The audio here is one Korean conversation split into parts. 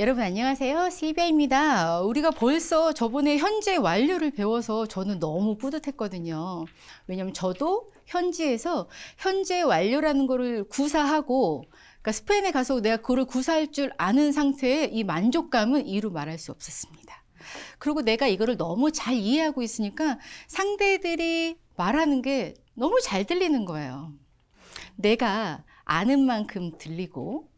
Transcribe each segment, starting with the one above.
여러분 안녕하세요. 시베입니다. 우리가 벌써 저번에 현재 완료를 배워서 저는 너무 뿌듯했거든요. 왜냐면 저도 현지에서 현재 완료라는 거를 구사하고 그러니까 스페인에 가서 내가 그걸 구사할 줄 아는 상태의 이 만족감은 이루 말할 수 없었습니다. 그리고 내가 이거를 너무 잘 이해하고 있으니까 상대들이 말하는 게 너무 잘 들리는 거예요. 내가 아는 만큼 들리고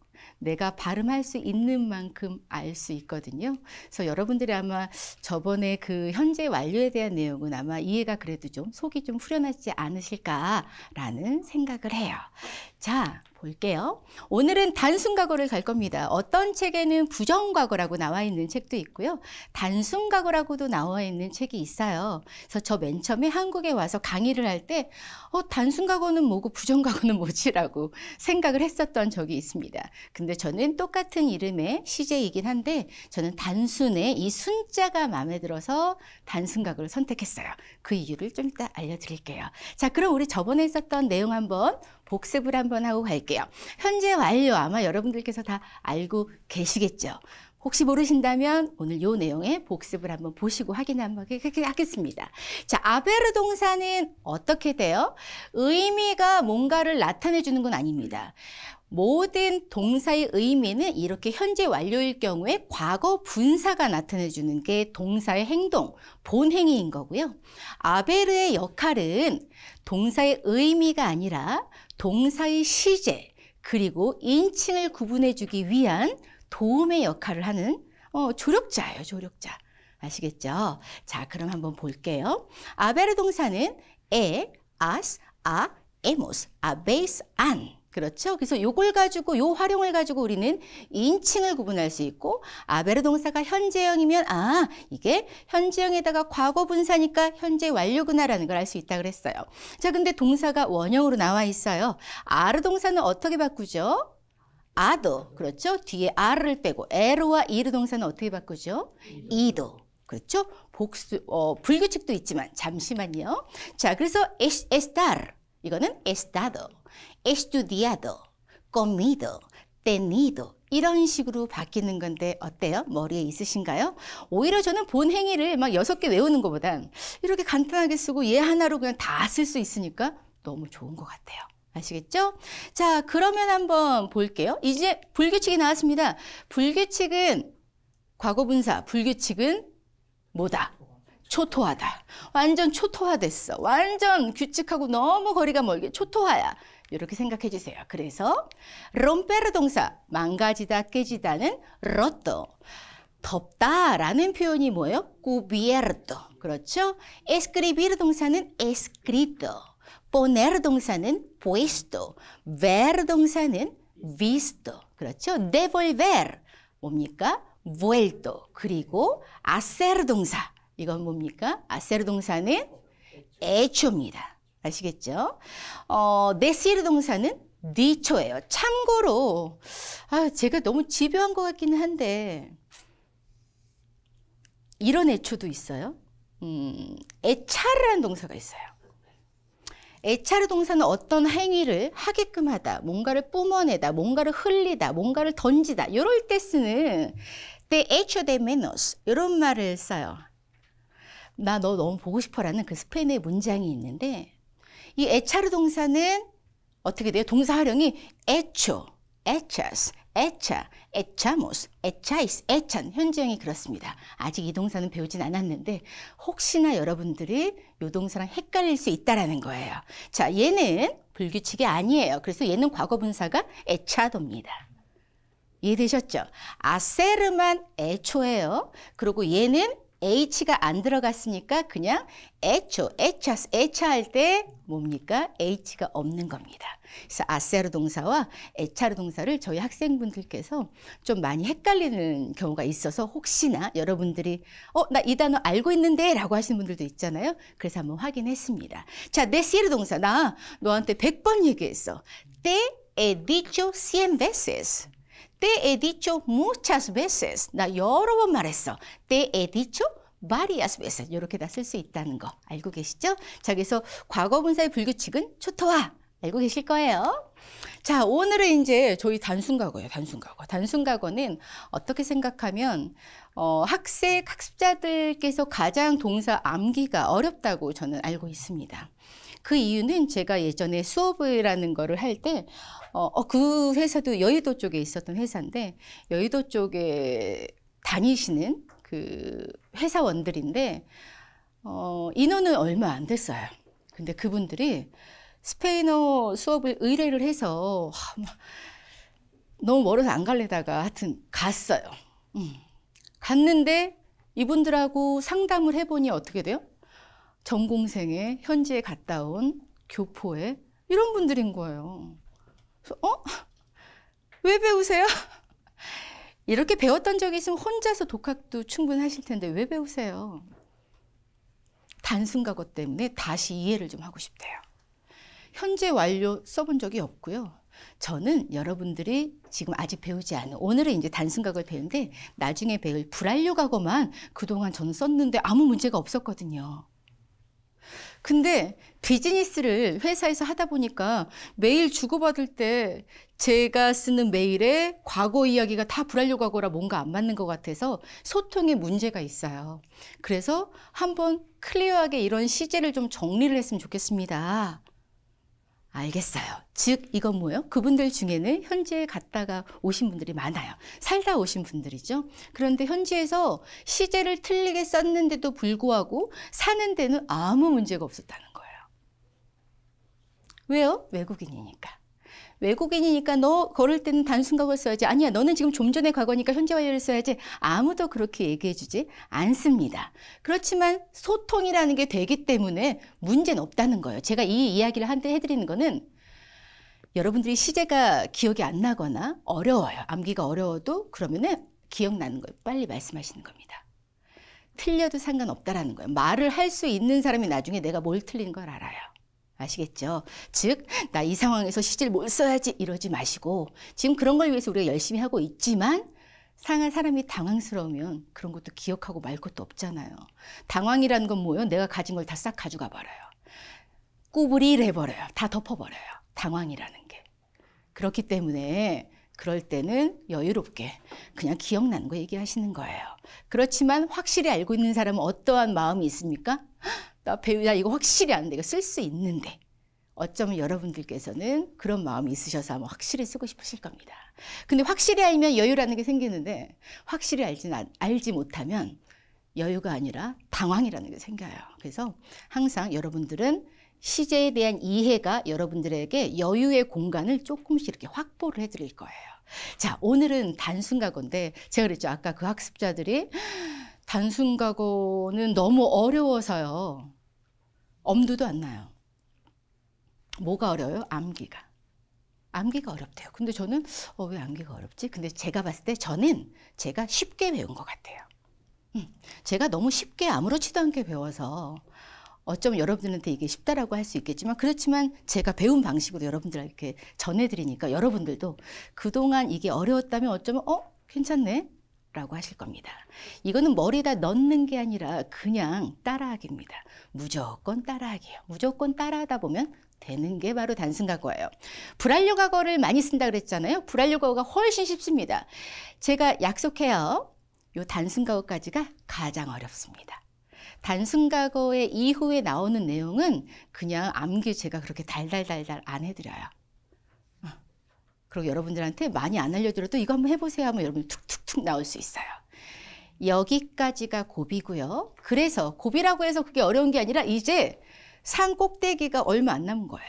내가 발음할 수 있는 만큼 알 수 있거든요. 그래서 여러분들이 아마 저번에 그 현재 완료에 대한 내용은 아마 이해가 그래도 좀 속이 좀 후련하지 않으실까라는 생각을 해요. 자, 볼게요. 오늘은 단순 과거를 갈 겁니다. 어떤 책에는 부정 과거라고 나와 있는 책도 있고요. 단순 과거라고도 나와 있는 책이 있어요. 그래서 저 맨 처음에 한국에 와서 강의를 할때 어, 단순 과거는 뭐고 부정 과거는 뭐지라고 생각을 했었던 적이 있습니다. 근데 저는 똑같은 이름의 시제이긴 한데 저는 단순의 이 순자가 마음에 들어서 단순 과거를 선택했어요. 그 이유를 좀 이따 알려드릴게요. 자, 그럼 우리 저번에 있었던 내용 한번 복습을 한번 하고 갈게요. 현재 완료 아마 여러분들께서 다 알고 계시겠죠. 혹시 모르신다면 오늘 요 내용의 복습을 한번 보시고 확인 한번 하겠습니다. 자, 아베르 동사는 어떻게 돼요? 의미가 뭔가를 나타내 주는 건 아닙니다. 모든 동사의 의미는 이렇게 현재 완료일 경우에 과거 분사가 나타내주는 게 동사의 행동, 본행위인 거고요. 아베르의 역할은 동사의 의미가 아니라 동사의 시제 그리고 인칭을 구분해주기 위한 도움의 역할을 하는 어, 조력자예요, 조력자. 아시겠죠? 자, 그럼 한번 볼게요. 아베르 동사는 에, 아스, 아, 에모스, 아베 b a s 그렇죠? 그래서 요걸 가지고 요 활용을 가지고 우리는 인칭을 구분할 수 있고 아베르 동사가 현재형이면 아 이게 현재형에다가 과거 분사니까 현재 완료구나라는 걸 알 수 있다 그랬어요. 자 근데 동사가 원형으로 나와 있어요. 아르 동사는 어떻게 바꾸죠? 아도 그렇죠? 뒤에 아르를 빼고 에르와 이르 동사는 어떻게 바꾸죠? 이도 그렇죠? 복수 어, 불규칙도 있지만 잠시만요. 자 그래서 에스, 에스 t 르 이거는 에스 t a estudiado, comido, tenido 이런 식으로 바뀌는 건데 어때요? 머리에 있으신가요? 오히려 저는 본 행위를 막 여섯 개 외우는 것보단 이렇게 간단하게 쓰고 얘 하나로 그냥 다 쓸 수 있으니까 너무 좋은 것 같아요. 아시겠죠? 자, 그러면 한번 볼게요. 이제 불규칙이 나왔습니다. 불규칙은 과거분사, 불규칙은 뭐다? 초토화다. 완전 초토화됐어. 완전 규칙하고 너무 거리가 멀게 초토화야. 이렇게 생각해 주세요. 그래서 롬페르 동사 망가지다 깨지다는 로또 덥다라는 표현이 뭐예요? 구비에르 e 그렇죠? 에스크리비르 동사는 에스크리 i 보네르 동사는 보이스 s 베르 동사는 v 스 s 그렇죠? d 볼베르 뭡니까? v u e 그리고 아 a c 동사. 이건 뭡니까? 아 a c 동사는 에초입니다 아시겠죠? 어, 네시르 동사는 니초예요. 참고로 아, 제가 너무 집요한 것 같기는 한데 이런 애초도 있어요. 음, 애차라는 동사가 있어요. 애차르 동사는 어떤 행위를 하게끔 하다, 뭔가를 뿜어내다, 뭔가를 흘리다, 뭔가를 던지다 이럴 때 쓰는 때 hecho de menos 이런 말을 써요. 나 너 너무 보고 싶어라는 그 스페인의 문장이 있는데 이 에차르 동사는 어떻게 돼요? 동사 활용이 에초, 에차스, 에차, 에차모스, 에차이스, 에찬 현지형이 그렇습니다. 아직 이 동사는 배우진 않았는데 혹시나 여러분들이 이 동사랑 헷갈릴 수 있다라는 거예요. 자, 얘는 불규칙이 아니에요. 그래서 얘는 과거분사가 에차도입니다. 이해되셨죠? 아세르만 애초예요. 그리고 얘는 h가 안 들어갔으니까 그냥 에초, 에차스, 에차 할때 뭡니까? h가 없는 겁니다. 그래서 아세르 동사와 에차르 동사를 저희 학생분들께서 좀 많이 헷갈리는 경우가 있어서 혹시나 여러분들이 어, 나 이 단어 알고 있는데 라고 하시는 분들도 있잖아요. 그래서 한번 확인했습니다. 자, 네시르 동사. 나 너한테 100번 얘기했어. t 에디 e dicho 100 veces. Te he dicho muchas veces. 나 여러 번 말했어. Te he dicho varias veces. 이렇게 다 쓸 수 있다는 거 알고 계시죠? 자, 그래서 과거분사의 불규칙은 초토화. 알고 계실 거예요. 자, 오늘은 이제 저희 단순과거예요. 단순과거. 단순과거는 어떻게 생각하면 어, 학생, 학습자들께서 가장 동사 암기가 어렵다고 저는 알고 있습니다. 그 이유는 제가 예전에 수업이라는 거를 할때 어, 어, 그 회사도 여의도 쪽에 있었던 회사인데 여의도 쪽에 다니시는 그 회사원들인데 어, 인원은 얼마 안 됐어요. 근데 그분들이 스페인어 수업을 의뢰를 해서 너무 멀어서 안 갈래다가 하여튼 갔어요. 음. 갔는데 이분들하고 상담을 해보니 어떻게 돼요? 전공생의 현지에 갔다 온 교포의 이런 분들인 거예요. 그래서 어? 왜 배우세요? 이렇게 배웠던 적이 있으면 혼자서 독학도 충분하실 텐데 왜 배우세요? 단순 과거 때문에 다시 이해를 좀 하고 싶대요. 현재 완료 써본 적이 없고요. 저는 여러분들이 지금 아직 배우지 않은 오늘은 이제 단순 과거를 배우데 나중에 배울 불완료 과거만 그동안 저는 썼는데 아무 문제가 없었거든요. 근데 비즈니스를 회사에서 하다 보니까 매일 주고받을 때 제가 쓰는 메일에 과거 이야기가 다불완려 과거라 뭔가 안 맞는 것 같아서 소통에 문제가 있어요. 그래서 한번 클리어하게 이런 시제를 좀 정리를 했으면 좋겠습니다. 알겠어요. 즉 이건 뭐예요? 그분들 중에는 현지에 갔다가 오신 분들이 많아요. 살다 오신 분들이죠. 그런데 현지에서 시제를 틀리게 썼는데도 불구하고 사는 데는 아무 문제가 없었다는 거예요. 왜요? 외국인이니까. 외국인이니까 너 걸을 때는 단순 각을 써야지. 아니야, 너는 지금 좀전에 과거니까 현재 와료를 써야지. 아무도 그렇게 얘기해 주지 않습니다. 그렇지만 소통이라는 게 되기 때문에 문제는 없다는 거예요. 제가 이 이야기를 한때 해드리는 거는 여러분들이 시제가 기억이 안 나거나 어려워요. 암기가 어려워도 그러면은 기억나는 거예요. 빨리 말씀하시는 겁니다. 틀려도 상관없다라는 거예요. 말을 할 수 있는 사람이 나중에 내가 뭘 틀린 걸 알아요. 아시겠죠? 즉, 나 이 상황에서 시질 못 써야지 이러지 마시고 지금 그런 걸 위해서 우리가 열심히 하고 있지만 상한 사람이 당황스러우면 그런 것도 기억하고 말 것도 없잖아요. 당황이라는 건 뭐예요? 내가 가진 걸 다 싹 가져가 버려요. 꾸부리를 해버려요. 다 덮어버려요. 당황이라는 게. 그렇기 때문에 그럴 때는 여유롭게 그냥 기억나는 거 얘기하시는 거예요. 그렇지만 확실히 알고 있는 사람은 어떠한 마음이 있습니까? 나 배우야 이거 확실히 안 돼. 이거 쓸 수 있는데. 어쩌면 여러분들께서는 그런 마음이 있으셔서 아마 확실히 쓰고 싶으실 겁니다. 근데 확실히 알면 여유라는 게 생기는데 확실히 알지, 알지 못하면 여유가 아니라 당황이라는 게 생겨요. 그래서 항상 여러분들은 시제에 대한 이해가 여러분들에게 여유의 공간을 조금씩 이렇게 확보를 해드릴 거예요. 자, 오늘은 단순 가건데 제가 그랬죠. 아까 그 학습자들이 단순 과고는 너무 어려워서요. 엄두도 안 나요. 뭐가 어려요? 암기가. 암기가 어렵대요. 근데 저는 어, 왜 암기가 어렵지? 근데 제가 봤을 때 저는 제가 쉽게 배운 것 같아요. 음, 제가 너무 쉽게 아무렇지도 않게 배워서 어쩌 여러분들한테 이게 쉽다라고 할 수 있겠지만 그렇지만 제가 배운 방식으로 여러분들에게 전해드리니까 여러분들도 그동안 이게 어려웠다면 어쩌면 어? 괜찮네? 라고 하실 겁니다. 이거는 머리다 넣는 게 아니라 그냥 따라하기입니다. 무조건 따라하기예요. 무조건 따라하다 보면 되는 게 바로 단순과거예요. 불완료과거를 많이 쓴다 그랬잖아요. 불완료과거가 훨씬 쉽습니다. 제가 약속해요. 요 단순과거까지가 가장 어렵습니다. 단순과거의 이후에 나오는 내용은 그냥 암기 제가 그렇게 달달달달 안 해드려요. 그리고 여러분들한테 많이 안 알려드려도 이거 한번 해보세요 하면 여러분 툭툭툭 나올 수 있어요. 여기까지가 고비고요. 그래서 고비라고 해서 그게 어려운 게 아니라 이제 산 꼭대기가 얼마 안 남은 거예요.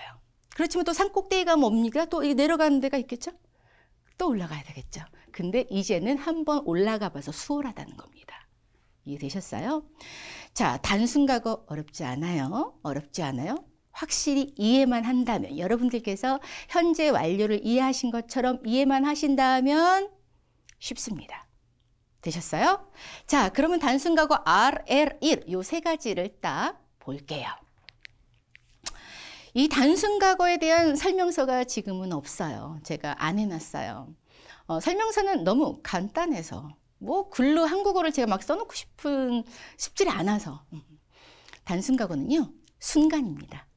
그렇지만 또 산 꼭대기가 뭡니까? 또 내려가는 데가 있겠죠? 또 올라가야 되겠죠. 근데 이제는 한번 올라가 봐서 수월하다는 겁니다. 이해되셨어요? 자, 단순 과거 어렵지 않아요. 어렵지 않아요. 확실히 이해만 한다면 여러분들께서 현재 완료를 이해하신 것처럼 이해만 하신다면 쉽습니다. 되셨어요? 자, 그러면 단순 과거 R, L, 1요세 e, 가지를 딱 볼게요. 이 단순 과거에 대한 설명서가 지금은 없어요. 제가 안 해놨어요. 어, 설명서는 너무 간단해서 뭐 글로 한국어를 제가 막 써놓고 싶은 싶지 않아서 음. 단순 과거는요 순간입니다.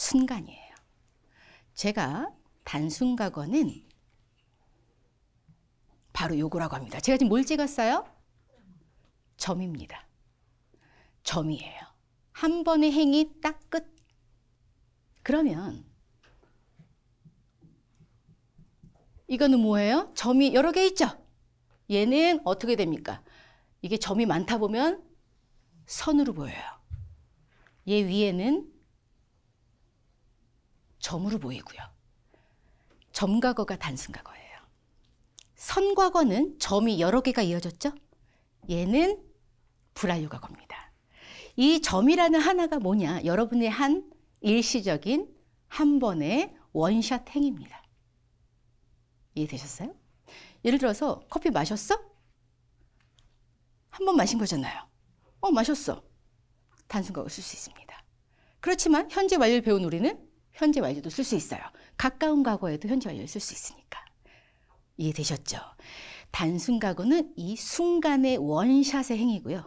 순간이에요. 제가 단순 과거는 바로 요거라고 합니다. 제가 지금 뭘 찍었어요? 점입니다. 점이에요. 한 번의 행위 딱 끝. 그러면 이거는 뭐예요? 점이 여러 개 있죠? 얘는 어떻게 됩니까? 이게 점이 많다 보면 선으로 보여요. 얘 위에는 점으로 보이고요. 점과거가 단순과거예요. 선과거는 점이 여러 개가 이어졌죠? 얘는 불완료과거입니다. 이 점이라는 하나가 뭐냐? 여러분의 한 일시적인 한 번의 원샷 행위입니다. 이해되셨어요? 예를 들어서 커피 마셨어? 한 번 마신 거잖아요. 어, 마셨어. 단순과거 쓸 수 있습니다. 그렇지만 현재 완료를 배운 우리는 현재 완료도 쓸 수 있어요. 가까운 과거에도 현재 완료를 쓸 수 있으니까. 이해되셨죠? 단순 과거는 이 순간의 원샷의 행위고요.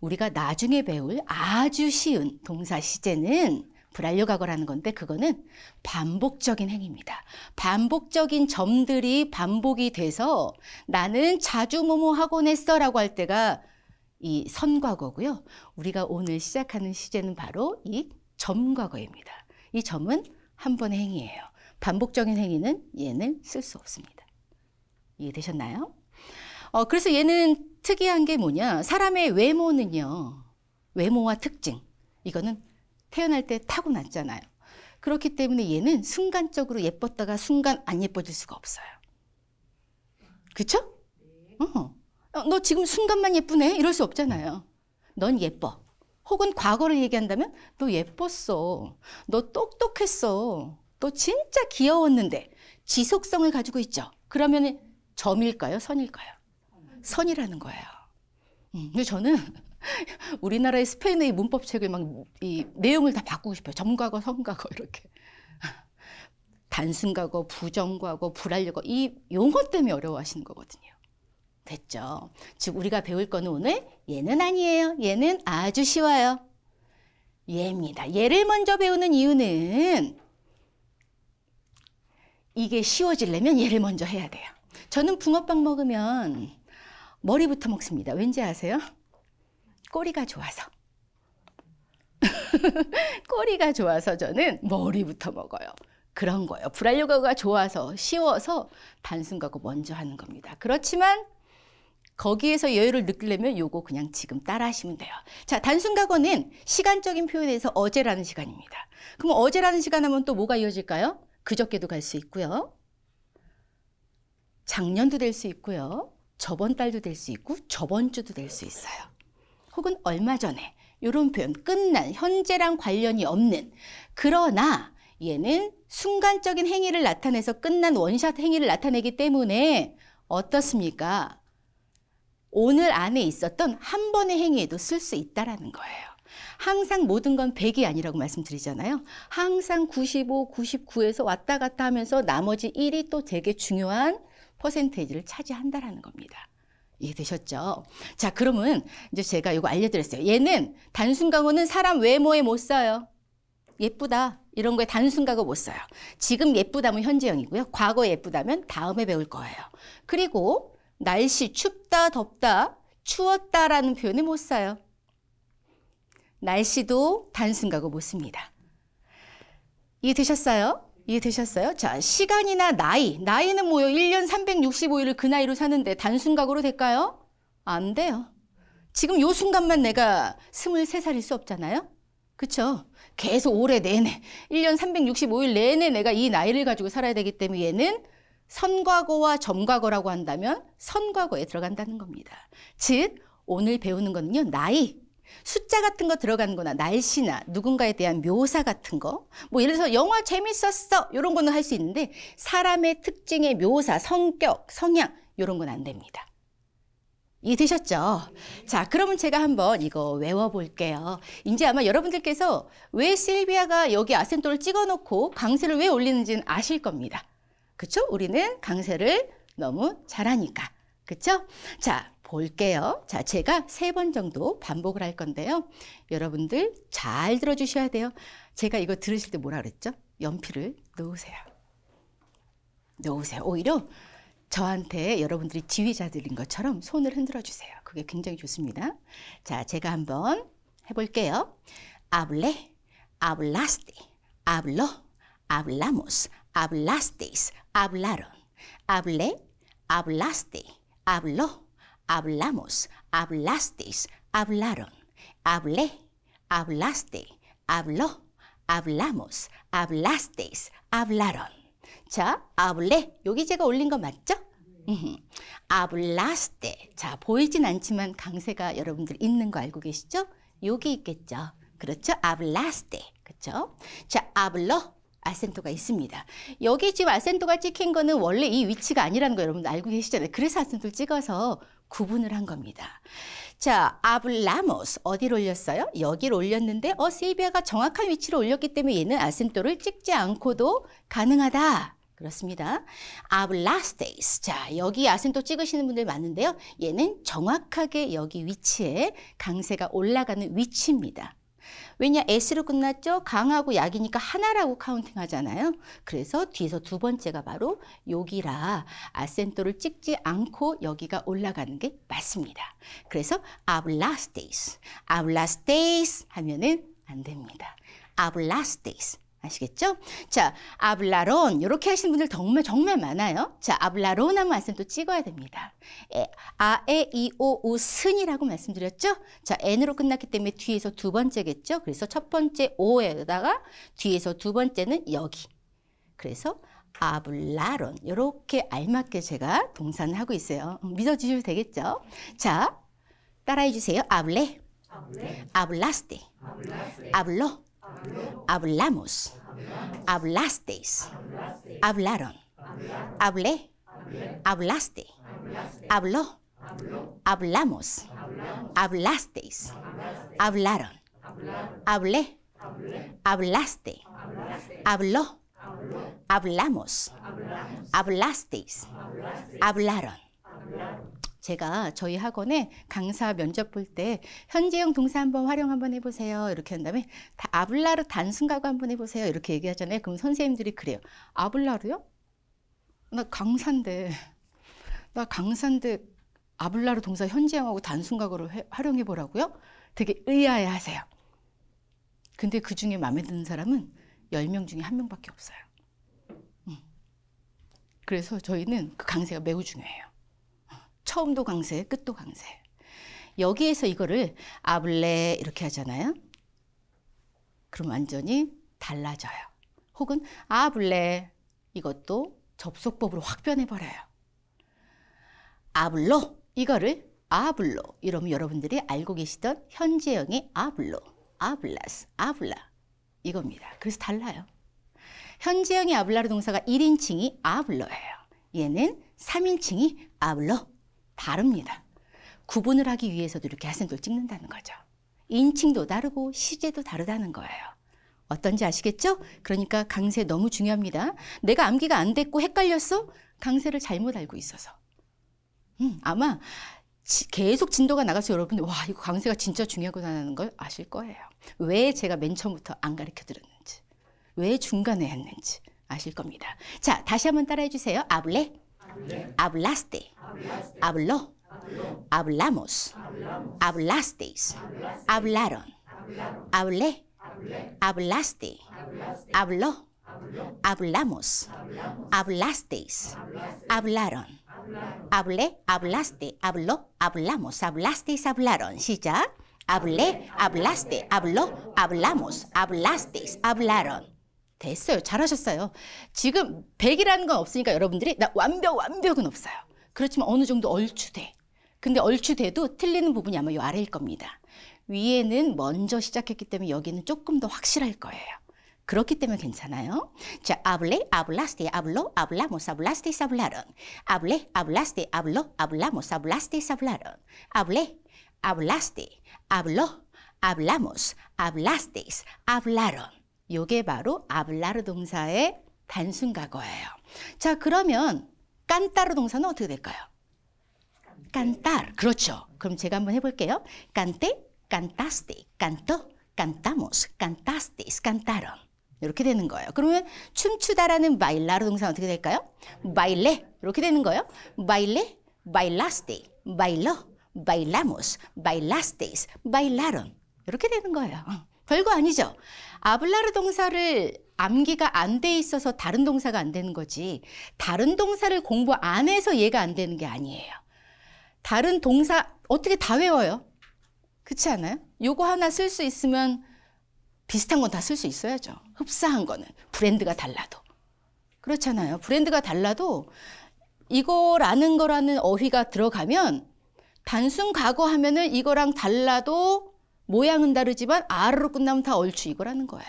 우리가 나중에 배울 아주 쉬운 동사 시제는 불완료 과거라는 건데 그거는 반복적인 행위입니다. 반복적인 점들이 반복이 돼서 나는 자주 뭐모 하곤 했어라고 할 때가 이 선과거고요. 우리가 오늘 시작하는 시제는 바로 이 점과거입니다. 이 점은 한 번의 행위예요. 반복적인 행위는 얘는 쓸 수 없습니다. 이해되셨나요? 어, 그래서 얘는 특이한 게 뭐냐. 사람의 외모는요. 외모와 특징. 이거는 태어날 때 타고났잖아요. 그렇기 때문에 얘는 순간적으로 예뻤다가 순간 안 예뻐질 수가 없어요. 그쵸? 어. 너 지금 순간만 예쁘네? 이럴 수 없잖아요. 넌 예뻐. 혹은 과거를 얘기한다면 너 예뻤어. 너 똑똑했어. 너 진짜 귀여웠는데 지속성을 가지고 있죠. 그러면 점일까요? 선일까요? 선이라는 거예요. 음, 근데 저는 우리나라의 스페인의 문법책을 막 이 내용을 다 바꾸고 싶어요. 점과거, 선과거 이렇게. 단순과거, 부정과거, 불알과거 이 용어 때문에 어려워하시는 거거든요. 됐죠. 즉 우리가 배울 거는 오늘 얘는 아니에요. 얘는 아주 쉬워요. 얘입니다. 얘를 먼저 배우는 이유는 이게 쉬워지려면 얘를 먼저 해야 돼요. 저는 붕어빵 먹으면 머리부터 먹습니다. 왠지 아세요? 꼬리가 좋아서. 꼬리가 좋아서 저는 머리부터 먹어요. 그런 거예요. 불알요가가 좋아서 쉬워서 단순 가고 먼저 하는 겁니다. 그렇지만 거기에서 여유를 느끼려면 요거 그냥 지금 따라 하시면 돼요. 자, 단순 과거는 시간적인 표현에서 어제라는 시간입니다. 그럼 어제라는 시간 하면 또 뭐가 이어질까요? 그저께도 갈 수 있고요. 작년도 될 수 있고요. 저번 달도 될 수 있고 저번 주도 될 수 있어요. 혹은 얼마 전에 이런 표현 끝난 현재랑 관련이 없는 그러나 얘는 순간적인 행위를 나타내서 끝난 원샷 행위를 나타내기 때문에 어떻습니까? 오늘 안에 있었던 한 번의 행위에도 쓸 수 있다라는 거예요. 항상 모든 건 100이 아니라고 말씀드리잖아요. 항상 95, 99에서 왔다 갔다 하면서 나머지 1이 또 되게 중요한 퍼센테이지를 차지한다라는 겁니다. 이해되셨죠? 자, 그러면 이제 제가 이거 알려드렸어요. 얘는 단순 강호는 사람 외모에 못 써요. 예쁘다. 이런 거에 단순 과호못 써요. 지금 예쁘다면 현재형이고요. 과거 예쁘다면 다음에 배울 거예요. 그리고 날씨 춥다 덥다 추웠다라는 표현을 못 써요. 날씨도 단순 가고 못 씁니다. 이해되셨어요? 이해되셨어요? 자, 시간이나 나이. 나이는 뭐요? 1년 365일을 그 나이로 사는데 단순 가구로 될까요? 안 돼요. 지금 요 순간만 내가 23살일 수 없잖아요? 그쵸? 계속 올해 내내, 1년 365일 내내 내가 이 나이를 가지고 살아야 되기 때문에 얘는 선과거와 점과거라고 한다면 선과거에 들어간다는 겁니다. 즉 오늘 배우는 거는요 나이 숫자 같은 거 들어가는 거나 날씨나 누군가에 대한 묘사 같은 거 뭐 예를 들어서 영화 재밌었어 이런 거는 할 수 있는데 사람의 특징의 묘사 성격 성향 이런 건 안 됩니다 이해되셨죠? 자 그러면 제가 한번 이거 외워볼게요 이제 아마 여러분들께서 왜 실비아가 여기 아센토를 찍어놓고 강세를 왜 올리는지는 아실 겁니다 그쵸? 우리는 강세를 너무 잘하니까. 그쵸? 자, 볼게요. 자, 제가 세 번 정도 반복을 할 건데요. 여러분들 잘 들어주셔야 돼요. 제가 이거 들으실 때 뭐라 그랬죠? 연필을 놓으세요. 놓으세요. 오히려 저한테 여러분들이 지휘자들인 것처럼 손을 흔들어 주세요. 그게 굉장히 좋습니다. 자, 제가 한번 해볼게요. 아블레, 아블라스티, 아블로, 아블라모스, hablasteis, hablaron, hablé, hablaste, habló, hablamos, hablasteis, hablaron, hablé, hablaste, habló, hablamos, hablasteis, hablaron. 자, hablé. 여기 제가 올린 거 맞죠? hablaste. 자, 보이진 않지만 강세가 여러분들 있는 거 알고 계시죠? 여기 있겠죠? 그렇죠? hablaste. 그렇죠? 자, habló. 아센토가 있습니다. 여기 지금 아센토가 찍힌 거는 원래 이 위치가 아니라는 거 여러분 알고 계시잖아요. 그래서 아센토를 찍어서 구분을 한 겁니다. 자, 아블라모스 어디로 올렸어요? 여기로 올렸는데 어세비아가 정확한 위치로 올렸기 때문에 얘는 아센토를 찍지 않고도 가능하다. 그렇습니다. 아블라스테이스. 자, 여기 아센토 찍으시는 분들 많은데요. 얘는 정확하게 여기 위치에 강세가 올라가는 위치입니다. 왜냐 S로 끝났죠. 강하고 약이니까 하나라고 카운팅하잖아요. 그래서 뒤에서 두 번째가 바로 여기라 아센토를 찍지 않고 여기가 올라가는 게 맞습니다. 그래서 ablastes, ablastes 하면은 안 됩니다. ablastes, 아시겠죠? 자, 아블라론 이렇게 하시는 분들 정말 정말 많아요. 자, 아블라론 하 말씀 또 찍어야 됩니다. 에, 아, 에, 이, 오, 우, 스니라고 말씀드렸죠? 자, n으로 끝났기 때문에 뒤에서 두 번째겠죠? 그래서 첫 번째 오에다가 뒤에서 두 번째는 여기. 그래서 아블라론 이렇게 알맞게 제가 동사는 하고 있어요. 음, 믿어주셔도 되겠죠? 자, 따라해 주세요. 아블레, 아블라스테, 아블로, Hablamos. Hablasteis. Hablaron. Hablé. Hablaste. Habló. Hablamos. Hablasteis. Hablaron. Hablé. Hablaste. Habló. Hablamos. Hablasteis. Hablaron. 제가 저희 학원에 강사 면접 볼 때 현재형 동사 한번 활용 한번 해보세요. 이렇게 한 다음에 아블라르 단순 가구 한번 해보세요. 이렇게 얘기하잖아요. 그럼 선생님들이 그래요. 아블라르요나 강사인데 나 강사인데 아블라르 동사 현재형하고 단순 가구를 활용해 보라고요? 되게 의아해 하세요. 근데 그 중에 마음에 드는 사람은 10명 중에 한명밖에 없어요. 음. 그래서 저희는 그 강세가 매우 중요해요. 처음도 강세, 끝도 강세. 여기에서 이거를 아블레 이렇게 하잖아요. 그럼 완전히 달라져요. 혹은 아블레 이것도 접속법으로 확 변해버려요. 아블로 이거를 아블로 이러면 여러분들이 알고 계시던 현재형의 아블로, 아블라스, 아블라 이겁니다. 그래서 달라요. 현재형의 아블라르 동사가 1인칭이 아블로예요. 얘는 3인칭이 아블로 다릅니다. 구분을 하기 위해서도 이렇게 학생들 찍는다는 거죠. 인칭도 다르고 시제도 다르다는 거예요. 어떤지 아시겠죠? 그러니까 강세 너무 중요합니다. 내가 암기가 안 됐고 헷갈렸어? 강세를 잘못 알고 있어서. 음, 아마 지, 계속 진도가 나가서 여러분들 와 이거 강세가 진짜 중요하구나라는 걸 아실 거예요. 왜 제가 맨 처음부터 안 가르쳐 드렸는지, 왜 중간에 했는지 아실 겁니다. 자, 다시 한번 따라해 주세요. 아블레. Hablaste. Habló. Hablamos. Hablasteis. Hablaron. Hablé. Hablaste. Habló. Hablamos. Hablasteis. Hablaron. Hablé, hablaste, habló, hablamos, hablasteis, hablaron. ¿Sí ya? Hablé, hablaste, habló, hablamos, hablasteis, hablaron. 됐어요. 잘하셨어요. 지금 100이라는 건 없으니까 여러분들이 나 완벽, 완벽은 없어요. 그렇지만 어느 정도 얼추돼. 근데 얼추돼도 틀리는 부분이 아마 요 아래일 겁니다. 위에는 먼저 시작했기 때문에 여기는 조금 더 확실할 거예요. 그렇기 때문에 괜찮아요. 자, hablé, hablaste, habló, hablamos, hablasteis, hablaron. hablé, hablaste, habló, hablamos, hablasteis, hablaron. hablé, hablaste, habló, hablamos, hablasteis, hablaron. 요게 바로 아블라르 동사의 단순 과거예요. 자, 그러면 깐따르 동사는 어떻게 될까요? 깐따르. 그렇죠. 그럼 제가 한번 해볼게요. 깐테, 깐타스테, 깐토, 깐타모스, 깐타스테스, 깐타론. 이렇게 되는 거예요. 그러면 춤추다라는 바일라르 동사는 어떻게 될까요? 바일레. 이렇게 되는 거예요. 바일레, 바일라스테, 바일러, 바일라모스, 바일라스테스, 바일라론. 이렇게 되는 거예요. 별거 아니죠. 아블라르 동사를 암기가 안 돼 있어서 다른 동사가 안 되는 거지. 다른 동사를 공부 안 해서 얘가 안 되는 게 아니에요. 다른 동사 어떻게 다 외워요? 그렇지 않아요? 요거 하나 쓸 수 있으면 비슷한 건 다 쓸 수 있어야죠. 흡사한 거는 브랜드가 달라도 그렇잖아요. 브랜드가 달라도 이거라는 거라는 어휘가 들어가면 단순 과거 하면은 이거랑 달라도 모양은 다르지만 R로 끝나면 다 얼추 이거라는 거예요.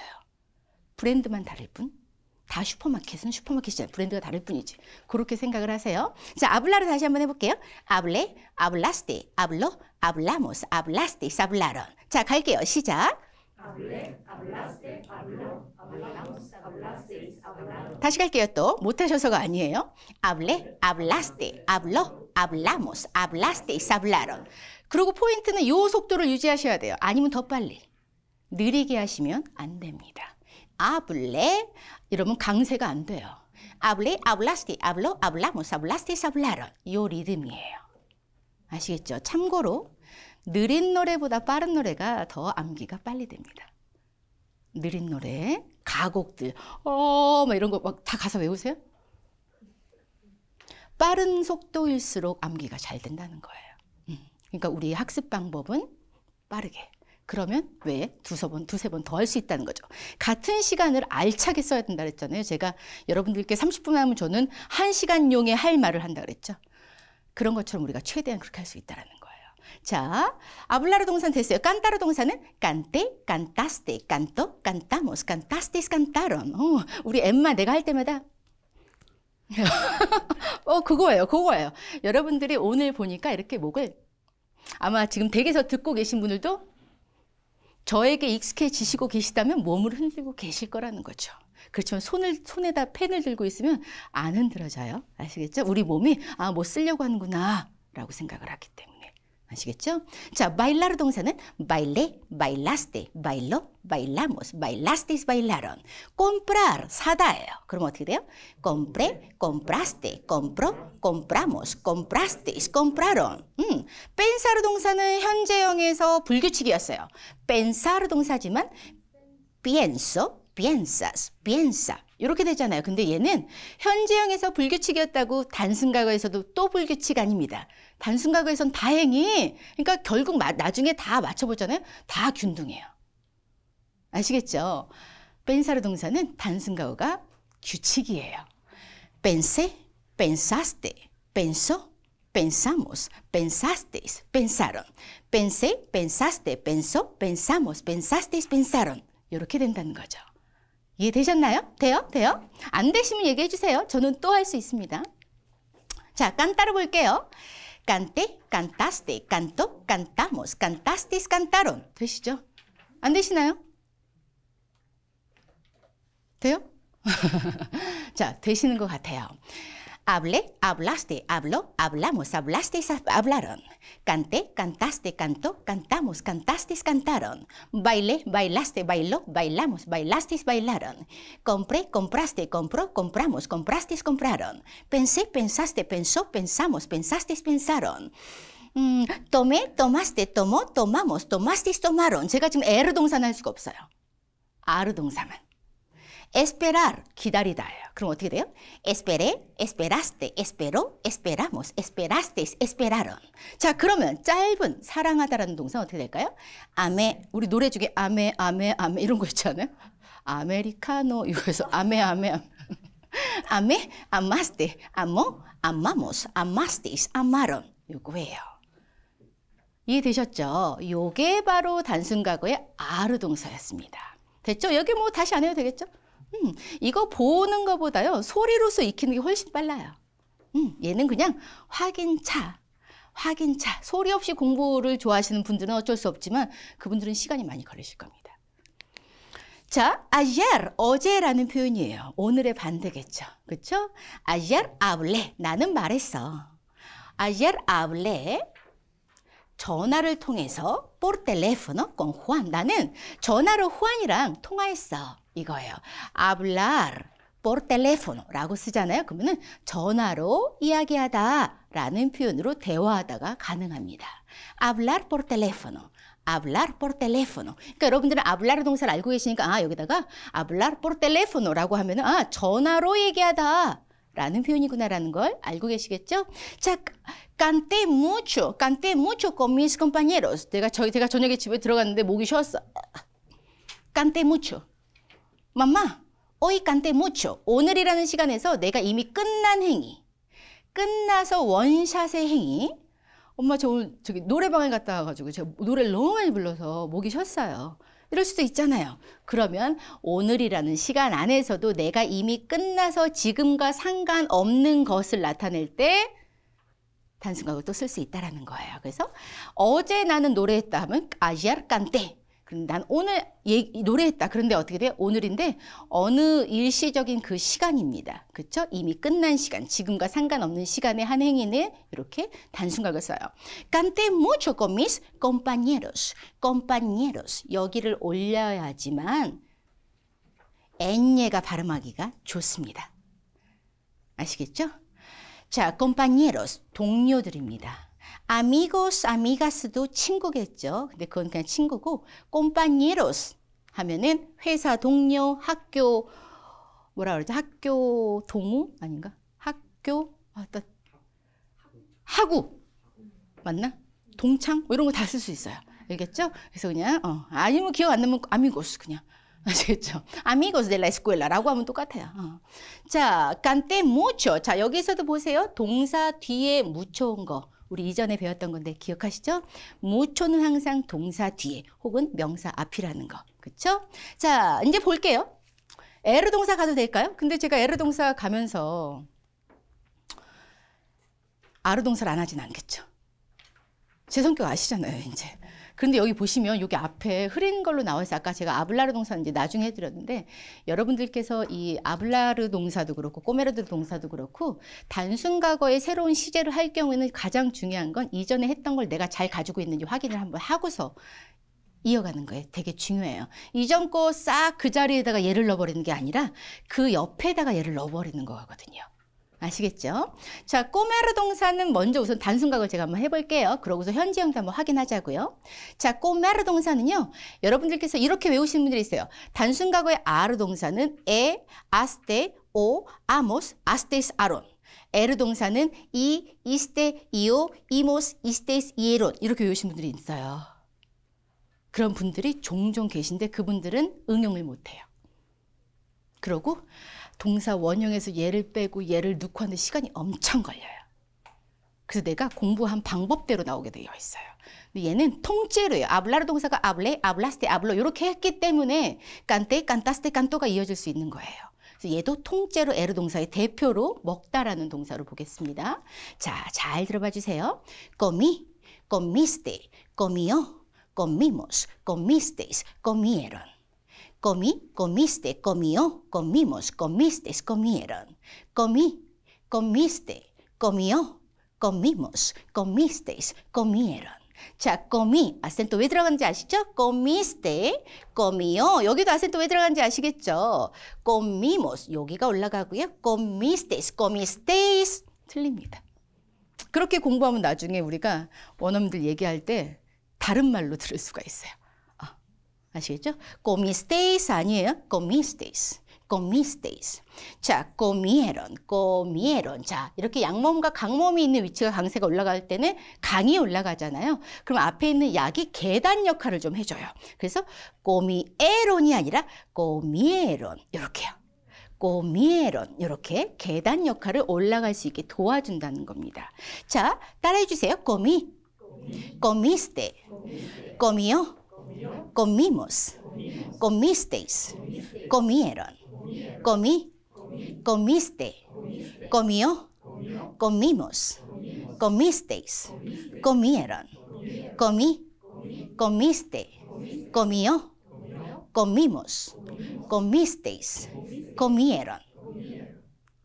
브랜드만 다를 뿐. 다 슈퍼마켓은 슈퍼마켓이잖아요. 브랜드가 다를 뿐이지. 그렇게 생각을 하세요. 자, 아블라로 다시 한번 해볼게요. 아블레, 아블라스테, 아블로, 아블라모스, 아블라스테, 사블라론. 자, 갈게요. 시작. 다시 갈게요 또 못하셔서가 아니에요 아블레 아블라스테 아블로 아블라모스 아블라스테 사블라론 그리고 포인트는 이 속도를 유지하셔야 돼요. 아니면 더 빨리. 느리게 하시면 안 됩니다. 아블레 이러면 강세가 안 돼요. 아블레, 아블라스티, 아블로, 아블라무스, 아블라스티, 사블라론 요 리듬이에요. 아시겠죠? 참고로 느린 노래보다 빠른 노래가 더 암기가 빨리 됩니다. 느린 노래, 가곡들 어, 막 이런 거 막 다 가사 외우세요? 빠른 속도일수록 암기가 잘 된다는 거예요. 그러니까 우리 학습 방법은 빠르게. 그러면 왜 두세 번, 두세 번 더 할 수 있다는 거죠. 같은 시간을 알차게 써야 된다 그랬잖아요. 제가 여러분들께 30분 하면 저는 1시간 용에 할 말을 한다 그랬죠. 그런 것처럼 우리가 최대한 그렇게 할 수 있다라는 거예요. 자, 아블라르 동산 됐어요. 깐따르 동산은깐떼깐따스테 깐토, 깐타모스, 깐따스테스깐따론 어, 우리 엠마 내가 할 때마다 어, 그거예요. 그거예요. 여러분들이 오늘 보니까 이렇게 목을 아마 지금 댁에서 듣고 계신 분들도 저에게 익숙해지시고 계시다면 몸을 흔들고 계실 거라는 거죠. 그렇지만 손을 손에다 펜을 들고 있으면 안 흔들어져요. 아시겠죠? 우리 몸이 아뭐 쓰려고 하는구나라고 생각을 하기 때문에. 아시겠죠? 자, bailar 동사는 baile, bailaste, bailo, bailamos, bailastes, bailaron. comprar 사다예요. 그럼 어떻게 돼요? compré, compraste, compró, compramos, comprasteis, compraron. 음, pensar 동사는 현재형에서 불규칙이었어요. pensar 동사지만 pienso, piensas, piensa. 이렇게 되잖아요. 근데 얘는 현재형에서 불규칙이었다고 단순과거에서도 또 불규칙 아닙니다. 단순과거에선 다행히 그러니까 결국 마, 나중에 다 맞춰보잖아요. 다 균등해요. 아시겠죠? 뺀사르 동사는 단순과거가 규칙이에요. pensé, pensaste, pensó, pensamos, pensasteis, pensaron. pensé, pensaste, pensó, pensamos, pensasteis, pensaron. 이렇게 된다는 거죠. 이해되셨나요? 돼요? 돼요? 안 되시면 얘기해 주세요. 저는 또 할 수 있습니다. 자, 깐따로 볼게요. 깐테, 깐타스테, 깐토, 깐타모스, 깐타스티스, 깐타론. 되시죠? 안 되시나요? 돼요? 자, 되시는 것 같아요. Hablé, hablaste, habló, hablamos, hablasteis, hablaron. Canté, cantaste, cantó, cantamos, cantasteis, cantaron. Bailé, bailaste, bailó, bailamos, bailasteis, bailaron. Compré, compraste, compró, compramos, comprasteis, compraron. Pensé, pensaste, pensó, pensamos, pensasteis, pensaron. Mm, tomé, tomaste, tomó, tomamos, tomasteis, tomaron. 제가 지금 esperar 기다리다 그럼 어떻게 돼요? esperé, esperaste, esperó, esperamos, esperasteis, esperaron. 자, 그러면 짧은 사랑하다라는 동사 어떻게 될까요? 아메 우리 노래 중에 아메 아메 아메 이런 거 있잖아요. 아메리카노 이거에서 아메 아메 아메 아메 amaste, amó, amamos, amasteis, amaron. 요거예요. 이해되셨죠? 요게 바로 단순 과거의 아르 동사였습니다. 됐죠? 여기 뭐 다시 안 해도 되겠죠? 음, 이거 보는 것보다요 소리로서 익히는 게 훨씬 빨라요. 음, 얘는 그냥 확인차, 확인차 소리 없이 공부를 좋아하시는 분들은 어쩔 수 없지만 그분들은 시간이 많이 걸리실 겁니다. 자, ayer 어제라는 표현이에요. 오늘의 반대겠죠, 그렇죠? ayer hablé 나는 말했어. ayer hablé 전화를 통해서 por teléfono con Juan 나는 전화로 후안이랑 통화했어. 이거예요. hablar por teléfono라고 쓰잖아요. 그러면은 전화로 이야기하다라는 표현으로 대화하다가 가능합니다. hablar por teléfono. hablar por teléfono. 그러니까 여러분들은 hablar 동사를 알고 계시니까 아 여기다가 hablar por teléfono라고 하면은 아 전화로 얘기하다. 라는 표현이구나라는 걸 알고 계시겠죠? 자, canté mucho, canté mucho con mis compañeros. 내가 저, 제가 저녁에 집에 들어갔는데 목이 쉬었어. canté mucho. m 마 m 이 hoy c 오늘이라는 시간에서 내가 이미 끝난 행위. 끝나서 원샷의 행위. 엄마 저 오늘 저기 노래방에 갔다 와가지고 제가 노래를 너무 많이 불러서 목이 쉬었어요. 이럴 수도 있잖아요. 그러면 오늘이라는 시간 안에서도 내가 이미 끝나서 지금과 상관없는 것을 나타낼 때 단순각을 또쓸 수 있다라는 거예요. 그래서 어제 나는 노래했다 하면 아지아르 깐테 난 오늘 얘기, 노래했다. 그런데 어떻게 돼? 오늘인데 어느 일시적인 그 시간입니다. 그렇죠? 이미 끝난 시간, 지금과 상관없는 시간의 한 행위는 이렇게 단순각을 써요. Canté mucho con mis compañeros, compañeros. 여기를 올려야지만 엔예가 발음하기가 좋습니다. 아시겠죠? 자, compañeros, 동료들입니다. amigos, amigas도 친구겠죠. 근데 그건 그냥 친구고 compañeros 하면은 회사 동료, 학교 뭐라 그러죠? 학교 동우 아닌가? 학교 아따 하구 맞나? 동창 뭐 이런 거 다 쓸 수 있어요. 알겠죠? 그래서 그냥 어 아니면 기억 안 나면 amigos 그냥 아시겠죠? amigos de la escuela라고 하면 똑같아요. 어. 자, canté mucho. 자, 여기서도 보세요. 동사 뒤에 묻혀온 거. 우리 이전에 배웠던 건데 기억하시죠? 모초는 항상 동사 뒤에 혹은 명사 앞이라는 거. 그렇 자, 이제 볼게요. 에르 동사 가도 될까요? 근데 제가 에르 동사 가면서 아르 동사를 안 하진 않겠죠. 제 성격 아시잖아요, 이제. 그런데 여기 보시면 여기 앞에 흐린 걸로 나와서 아까 제가 아블라르 동사 이제 나중에 해드렸는데 여러분들께서 이 아블라르 동사도 그렇고 꼬메르드 동사도 그렇고 단순 과거의 새로운 시제를 할 경우에는 가장 중요한 건 이전에 했던 걸 내가 잘 가지고 있는지 확인을 한번 하고서 이어가는 거예요. 되게 중요해요. 이전 거 싹 그 자리에다가 예를 넣어버리는 게 아니라 그 옆에다가 예를 넣어버리는 거거든요. 아시겠죠? 자, 꼬메르 동사는 먼저 우선 단순각을 제가 한번 해볼게요. 그러고서 현재 형태 한번 확인하자고요. 자, 꼬메르 동사는요. 여러분들께서 이렇게 외우시는 분들이 있어요. 단순각의 아르 동사는 에, 아스테, 오, 아모스, 아스테스 아론. 에르 동사는 이, 이스테, 이오, 이모스, 이스테스 이에론. 이렇게 외우신 분들이 있어요. 그런 분들이 종종 계신데 그분들은 응용을 못해요. 그러고 동사 원형에서 얘를 빼고 얘를 넣고 하는 시간이 엄청 걸려요. 그래서 내가 공부한 방법대로 나오게 되어 있어요. 근데 얘는 통째로예요. 아블라르 동사가 아블레, 아블라스테, 아블로 이렇게 했기 때문에 깐테, 깐타스테, 깐토가 이어질 수 있는 거예요. 그래서 얘도 통째로 에르 동사의 대표로 먹다라는 동사로 보겠습니다. 자, 잘 들어봐 주세요. comi, comiste, comió, c o m i m o Comí, comiste, comió, comimos, comiste, comieron. Comí, comiste, comió, comimos, comisteis, comieron. 자, comí, 아센트 왜 들어간지 아시죠? comiste, comió. 여기도 아센트 왜 들어간지 아시겠죠? comimos, 여기가 올라가고요. comisteis, comisteis. 틀립니다. 그렇게 공부하면 나중에 우리가 원어민들 얘기할 때 다른 말로 들을 수가 있어요. 아시겠죠? comisteis 아니에요? comisteis. comisteis. 자, comieron, comieron. 자, 이렇게 양몸과 강몸이 있는 위치가 강세가 올라갈 때는 강이 올라가잖아요. 그럼 앞에 있는 약이 계단 역할을 좀 해줘요. 그래서 comieron이 아니라 comieron. 이렇게요. 꼬미에론 이렇게 계단 역할을 올라갈 수 있게 도와준다는 겁니다. 자 따라해 주세요. 꼬미 꼬미스테 꼬미요 Comimos. Comisteis. Comieron. Comí. Comiste. Comió. Comimos. Comisteis. Comieron. Comí. Comiste. Comió. Comimos. Comisteis. Comieron.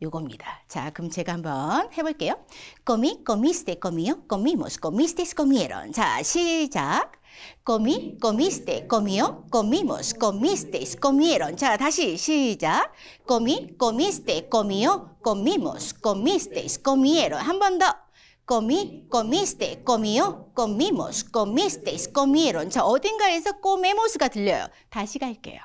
요겁니다. 자, 그럼 제가 한번 해볼게요. Comí, comiste, comió, comimos, comisteis, comieron. 자, 시작. Comí, comiste, comió, comimos, comisteis, comieron. 자, 다시 시작. Comí, comiste, comió, comimos, comisteis, comieron. 한 번 더. comí, comiste, comió, comimos, comisteis, comieron. 자, 어딘가에서 comemos가 들려요. 다시 갈게요.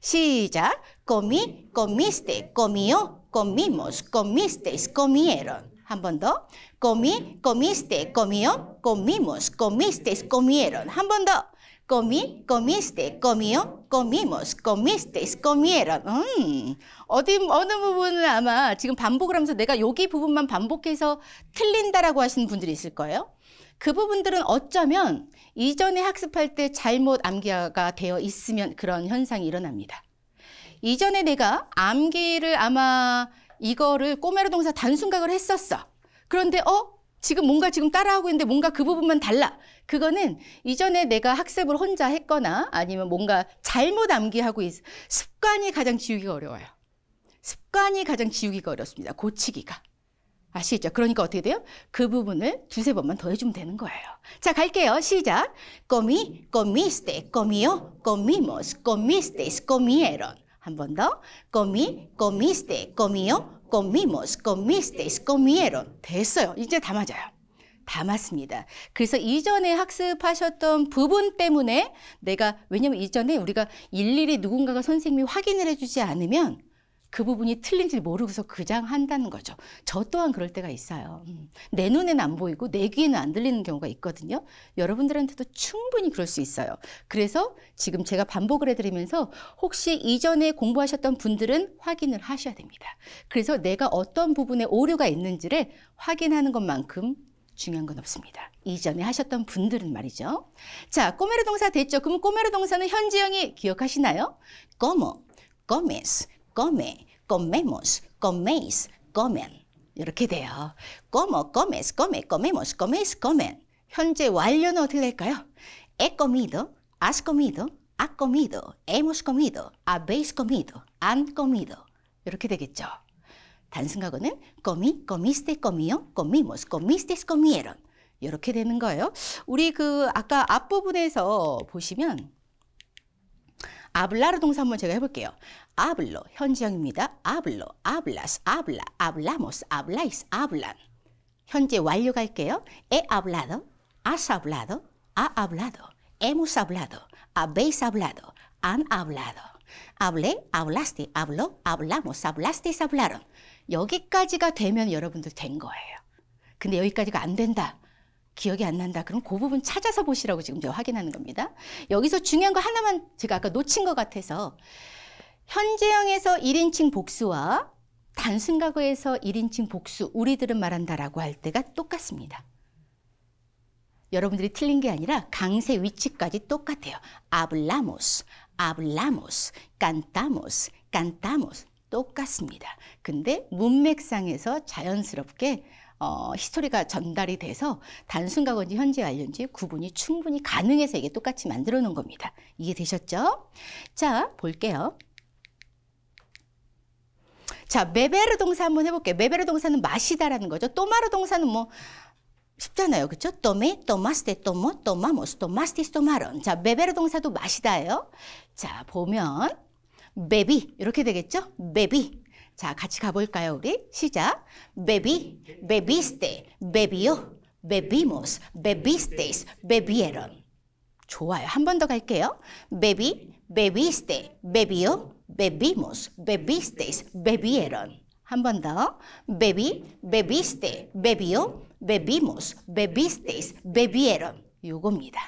시작. comí, comiste, comió, comimos, comisteis, comieron. 한번 더. Comi, comiste, comió, comimos, comisteis, comieron. 한 번 더. Comi, comiste, comió, comimos, comisteis, comieron. 음. 어디, 어느 부분은 아마 지금 반복을 하면서 내가 여기 부분만 반복해서 틀린다라고 하시는 분들이 있을 거예요. 그 부분들은 어쩌면 이전에 학습할 때 잘못 암기가 되어 있으면 그런 현상이 일어납니다. 이전에 내가 암기를 아마 이거를 꼬메로 동사 단순각을 했었어. 그런데 어? 지금 뭔가 지금 따라하고 있는데 뭔가 그 부분만 달라. 그거는 이전에 내가 학습을 혼자 했거나 아니면 뭔가 잘못 암기하고 있 습관이 가장 지우기가 어려워요. 습관이 가장 지우기가 어렵습니다. 고치기가. 아시죠? 그러니까 어떻게 돼요? 그 부분을 두세 번만 더 해주면 되는 거예요. 자, 갈게요. 시작. Comí, comiste, comió, c 스 m i m o s 한번 더. Comi, comiste, comió, comimos, c o t e i s c o 됐어요. 이제 다 맞아요. 다 맞습니다. 그래서 이전에 학습하셨던 부분 때문에 내가 왜냐면 이전에 우리가 일일이 누군가가 선생님이 확인을 해주지 않으면 그 부분이 틀린지 모르고서 그장한다는 거죠. 저 또한 그럴 때가 있어요. 음. 내 눈에는 안 보이고 내 귀에는 안 들리는 경우가 있거든요. 여러분들한테도 충분히 그럴 수 있어요. 그래서 지금 제가 반복을 해드리면서 혹시 이전에 공부하셨던 분들은 확인을 하셔야 됩니다. 그래서 내가 어떤 부분에 오류가 있는지를 확인하는 것만큼 중요한 건 없습니다. 이전에 하셨던 분들은 말이죠. 자, 꼬메르 동사 됐죠? 그럼 꼬메르 동사는 현지형이 기억하시나요? 꼬모, 꼬메스, come, comemos, coméis, comen. 이렇게 돼요. como, comes, come, comemos, coméis, comen. 현재 완료는 어떻게 될까요? he comido, has comido, ha comido, hemos comido, habéis comido, han comido. 이렇게 되겠죠. 단순과거는 comi, comiste, comió, comimos, comisteis, comieron. 이렇게 되는 거예요. 우리 그 아까 앞부분에서 보시면 아블라르 동사 한번 제가 해볼게요. 아블로 현지형입니다. 아블로, 아블라스, 아블라, 아블라모스, 아블라이스, 아블란. 현재 완료 갈게요. 에 아블라도, 아스 아블라도, 아 아블라도, 에무스 아블라도, 아베이스 아블라도, 안 아블라도. 아블레, 아블라스티, 아블로, 아블라모스, 아블라스티스, 아블라론. 여기까지가 되면 여러분들 된 거예요. 근데 여기까지가 안 된다. 기억이 안 난다. 그럼 그 부분 찾아서 보시라고 지금 제가 확인하는 겁니다. 여기서 중요한 거 하나만 제가 아까 놓친 것 같아서 현재형에서 1인칭 복수와 단순 과거에서 1인칭 복수, 우리들은 말한다라고 할 때가 똑같습니다. 여러분들이 틀린 게 아니라 강세 위치까지 똑같아요. 아블라모스, 아블라모스, 깐타모스, 깐타모스 똑같습니다. 근데 문맥상에서 자연스럽게 어, 히스토리가 전달이 돼서 단순 과거인지 현재 완료인지 구분이 충분히 가능해서 이게 똑같이 만들어 놓은 겁니다. 이해되셨죠? 자, 볼게요. 자, 메베르 동사 한번 해볼게요. 메베르 동사는 마시다라는 거죠. 또마르 동사는 뭐 쉽잖아요. 그렇죠? 또메, 또마스테, 또모, 또마모스, 또마스티스, 또마론. 자, 메베르 동사도 마시다예요. 자, 보면 베비 이렇게 되겠죠? 베비. 자, 같이 가볼까요, 우리? 시작. 베비, 베비스테, 베비요, 베비모스, 베비스테스, 베비에론. 좋아요. 한 번 더 갈게요. 베비, 베비스테, 베비요, bebimos, bebisteis, bebieron. 한 번 더. bebí, bebiste, bebió, bebimos, bebisteis, bebieron. 요겁니다.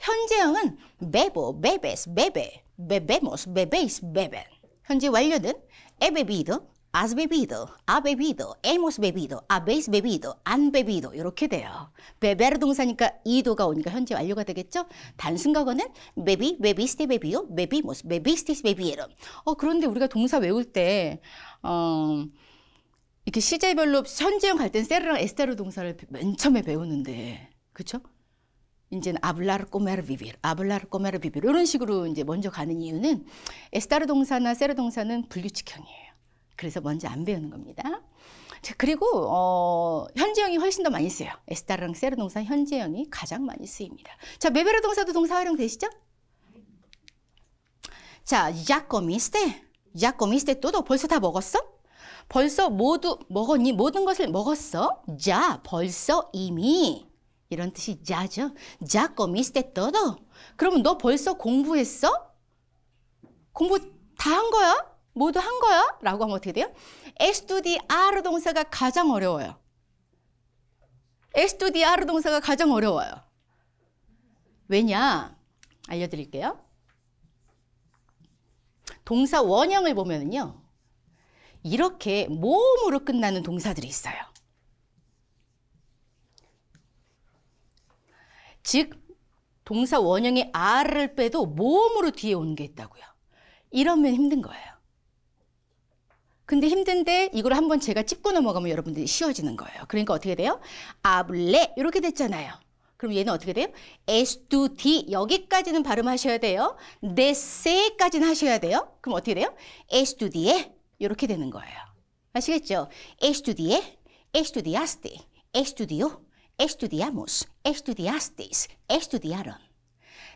현재형은 bebo, bebes, bebe, bebemos, bebéis, beben. 현재 완료는 에베비도 has bebido, ha bebido, hemos bebido, habéis bebido, han bebido 이렇게 돼요. beber 동사니까 이도가 오니까 현재 완료가 되겠죠? 단순과거는 bebi, bebiste, bebio, bebimos, bebistis, bebieron. 어 그런데 우리가 동사 외울 때 어, 이렇게 시제별로 현재형 갈땐 세르랑 에스테르 동사를 맨 처음에 배우는데 그렇죠? 이제는 아블라르 꼬메르 비빌, 아블라르 꼬메르 비빌 이런 식으로 이제 먼저 가는 이유는 에스타르 동사나 세르 동사는 분류칙형이에요. 그래서 먼저 안 배우는 겁니다. 그리고 어, 현재형이 훨씬 더 많이 쓰여요. 에스타랑 세르 동사 현재형이 가장 많이 쓰입니다. 자, 메베르 동사도 동사 활용 되시죠? 자, ya comiste? ya c 벌써 다 먹었어? 벌써 모두 먹었니? 모든 것을 먹었어? y 벌써 이미 이런 뜻이 야죠. ya c o m i s 그러면 너 벌써 공부했어? 공부 다 한 거야? 모두 한 거야? 라고 하면 어떻게 돼요? s t d r 동사가 가장 어려워요. s t d r 동사가 가장 어려워요. 왜냐? 알려드릴게요. 동사 원형을 보면요 이렇게 모음으로 끝나는 동사들이 있어요. 즉, 동사 원형의 r을 빼도 모음으로 뒤에 오는 게 있다고요. 이러면 힘든 거예요. 근데 힘든데 이걸 한번 제가 찝고 넘어가면 여러분들이 쉬워지는 거예요. 그러니까 어떻게 돼요? 아블레 이렇게 됐잖아요. 그럼 얘는 어떻게 돼요? S to D 여기까지는 발음하셔야 돼요. 네세까지는 하셔야 돼요. 그럼 어떻게 돼요? S to D에 이렇게 되는 거예요. 아시겠죠? S to D에 S to Diaste, S to Dio, S to Diamos, S to Diastes, S to Diaron.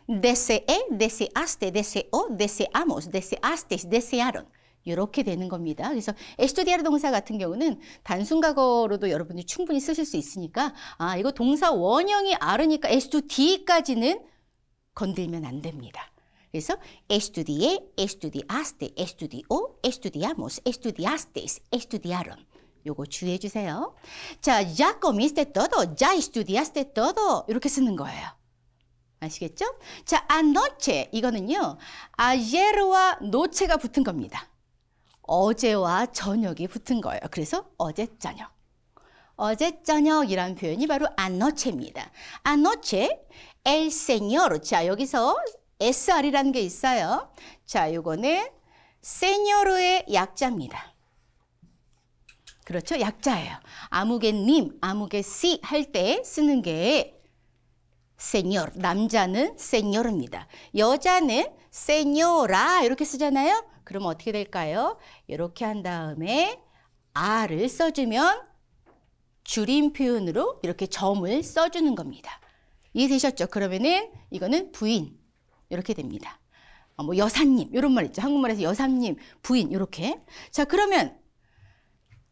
Deseé, deseaste, deseó, deseamos, deseastes, desearon. 이렇게 되는 겁니다. 그래서 에스투디아르 동사 같은 경우는 단순 과거로도 여러분이 충분히 쓰실 수 있으니까 아 이거 동사 원형이 아르니까 에스투디까지는 건들면 안 됩니다. 그래서 estudié, estudiaste, estudió, estudiamos, e s t u 요거 주의해 주세요. 자, ya c o m t o d o y estudiaste todo. 이렇게 쓰는 거예요. 아시겠죠? 자, anoche 아, 이거는요. aye와 아, noche가 붙은 겁니다. 어제와 저녁이 붙은 거예요. 그래서 어제 저녁. 어제 저녁이라는 표현이 바로 안 n 체입니다안 n 체 c h e el señor. 자, 여기서 sr이라는 게 있어요. 자, 요거는 señor의 약자입니다. 그렇죠? 약자예요. 아무개 님, 아무개 씨 할 때 쓰는 게 señor. 남자는 señor입니다. 여자는 señora 이렇게 쓰잖아요. 그럼 어떻게 될까요? 이렇게 한 다음에 아를 써주면 줄임 표현으로 이렇게 점을 써주는 겁니다. 이해되셨죠? 그러면은 이거는 부인 이렇게 됩니다. 어, 뭐 여사님 이런 말 있죠. 한국말에서 여사님, 부인 이렇게. 자 그러면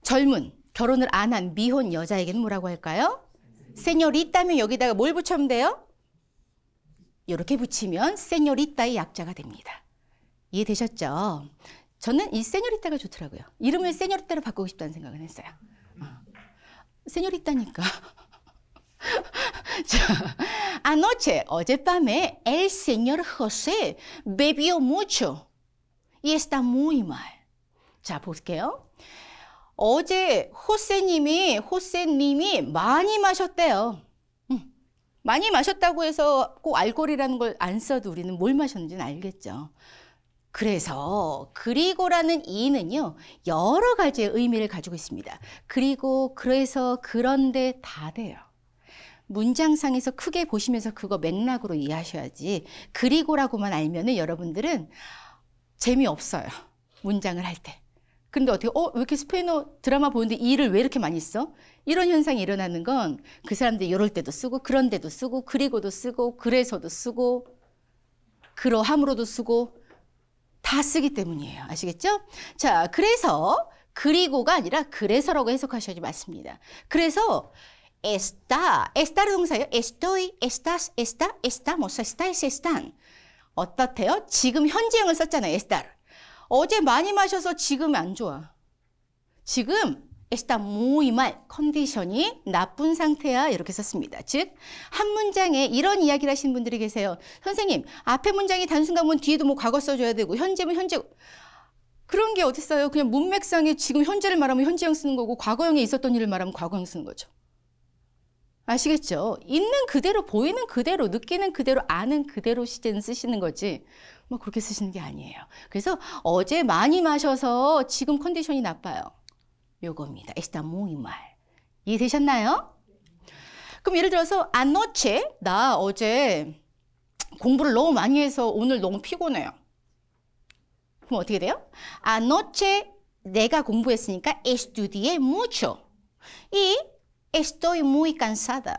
젊은 결혼을 안 한 미혼 여자에게는 뭐라고 할까요? 세뇨리따면 여기다가 뭘 붙이면 돼요? 이렇게 붙이면 세뇨리따의 약자가 됩니다. 이해되셨죠? 저는 이 세뇨리타가 좋더라고요. 이름을 세뇨리타로 바꾸고 싶다는 생각을 했어요. 아, 세뇨리타니까. a n o c 어젯밤에 el señor José bebió m 자, 볼게요. 어제 호세님이, 호세님이 많이 마셨대요. 음, 많이 마셨다고 해서 꼭 알코올이라는 걸 안 써도 우리는 뭘 마셨는지는 알겠죠. 그래서 그리고라는 이는요 여러 가지의 의미를 가지고 있습니다. 그리고 그래서 그런데 다 돼요. 문장상에서 크게 보시면서 그거 맥락으로 이해하셔야지 그리고라고만 알면은 여러분들은 재미없어요. 문장을 할 때. 근데 어떻게 어 왜 이렇게 스페인어 드라마 보는데 이를 왜 이렇게 많이 써? 이런 현상이 일어나는 건 그 사람들이 이럴 때도 쓰고 그런데도 쓰고 그리고도 쓰고 그래서도 쓰고 그러함으로도 쓰고 다 쓰기 때문이에요. 아시겠죠? 자, 그래서 그리고가 아니라 그래서라고 해석하셔야지 맞습니다. 그래서 está, está로 동사예요. estoy, estás, está, estamos, estáis, están. 어떻대요? 지금 현재형을 썼잖아요. e s t a 어제 많이 마셔서 지금 안 좋아. 지금 está muy mal. 컨디션이 나쁜 상태야. 이렇게 썼습니다. 즉, 한 문장에 이런 이야기를 하시는 분들이 계세요. 선생님, 앞에 문장이 단순가면 뒤에도 뭐 과거 써줘야 되고, 현재면 뭐 현재. 그런 게 어딨어요. 그냥 문맥상에 지금 현재를 말하면 현재형 쓰는 거고, 과거형에 있었던 일을 말하면 과거형 쓰는 거죠. 아시겠죠? 있는 그대로, 보이는 그대로, 느끼는 그대로, 아는 그대로 시제는 쓰시는 거지. 뭐 그렇게 쓰시는 게 아니에요. 그래서 어제 많이 마셔서 지금 컨디션이 나빠요. 요겁니다. Está muy mal. 이해되셨나요? 그럼 예를 들어서 a n o 나 어제 공부를 너무 많이 해서 오늘 너무 피곤해요. 그럼 어떻게 돼요? a n o 내가 공부했으니까 estudié mucho. 이 estoy muy cansada.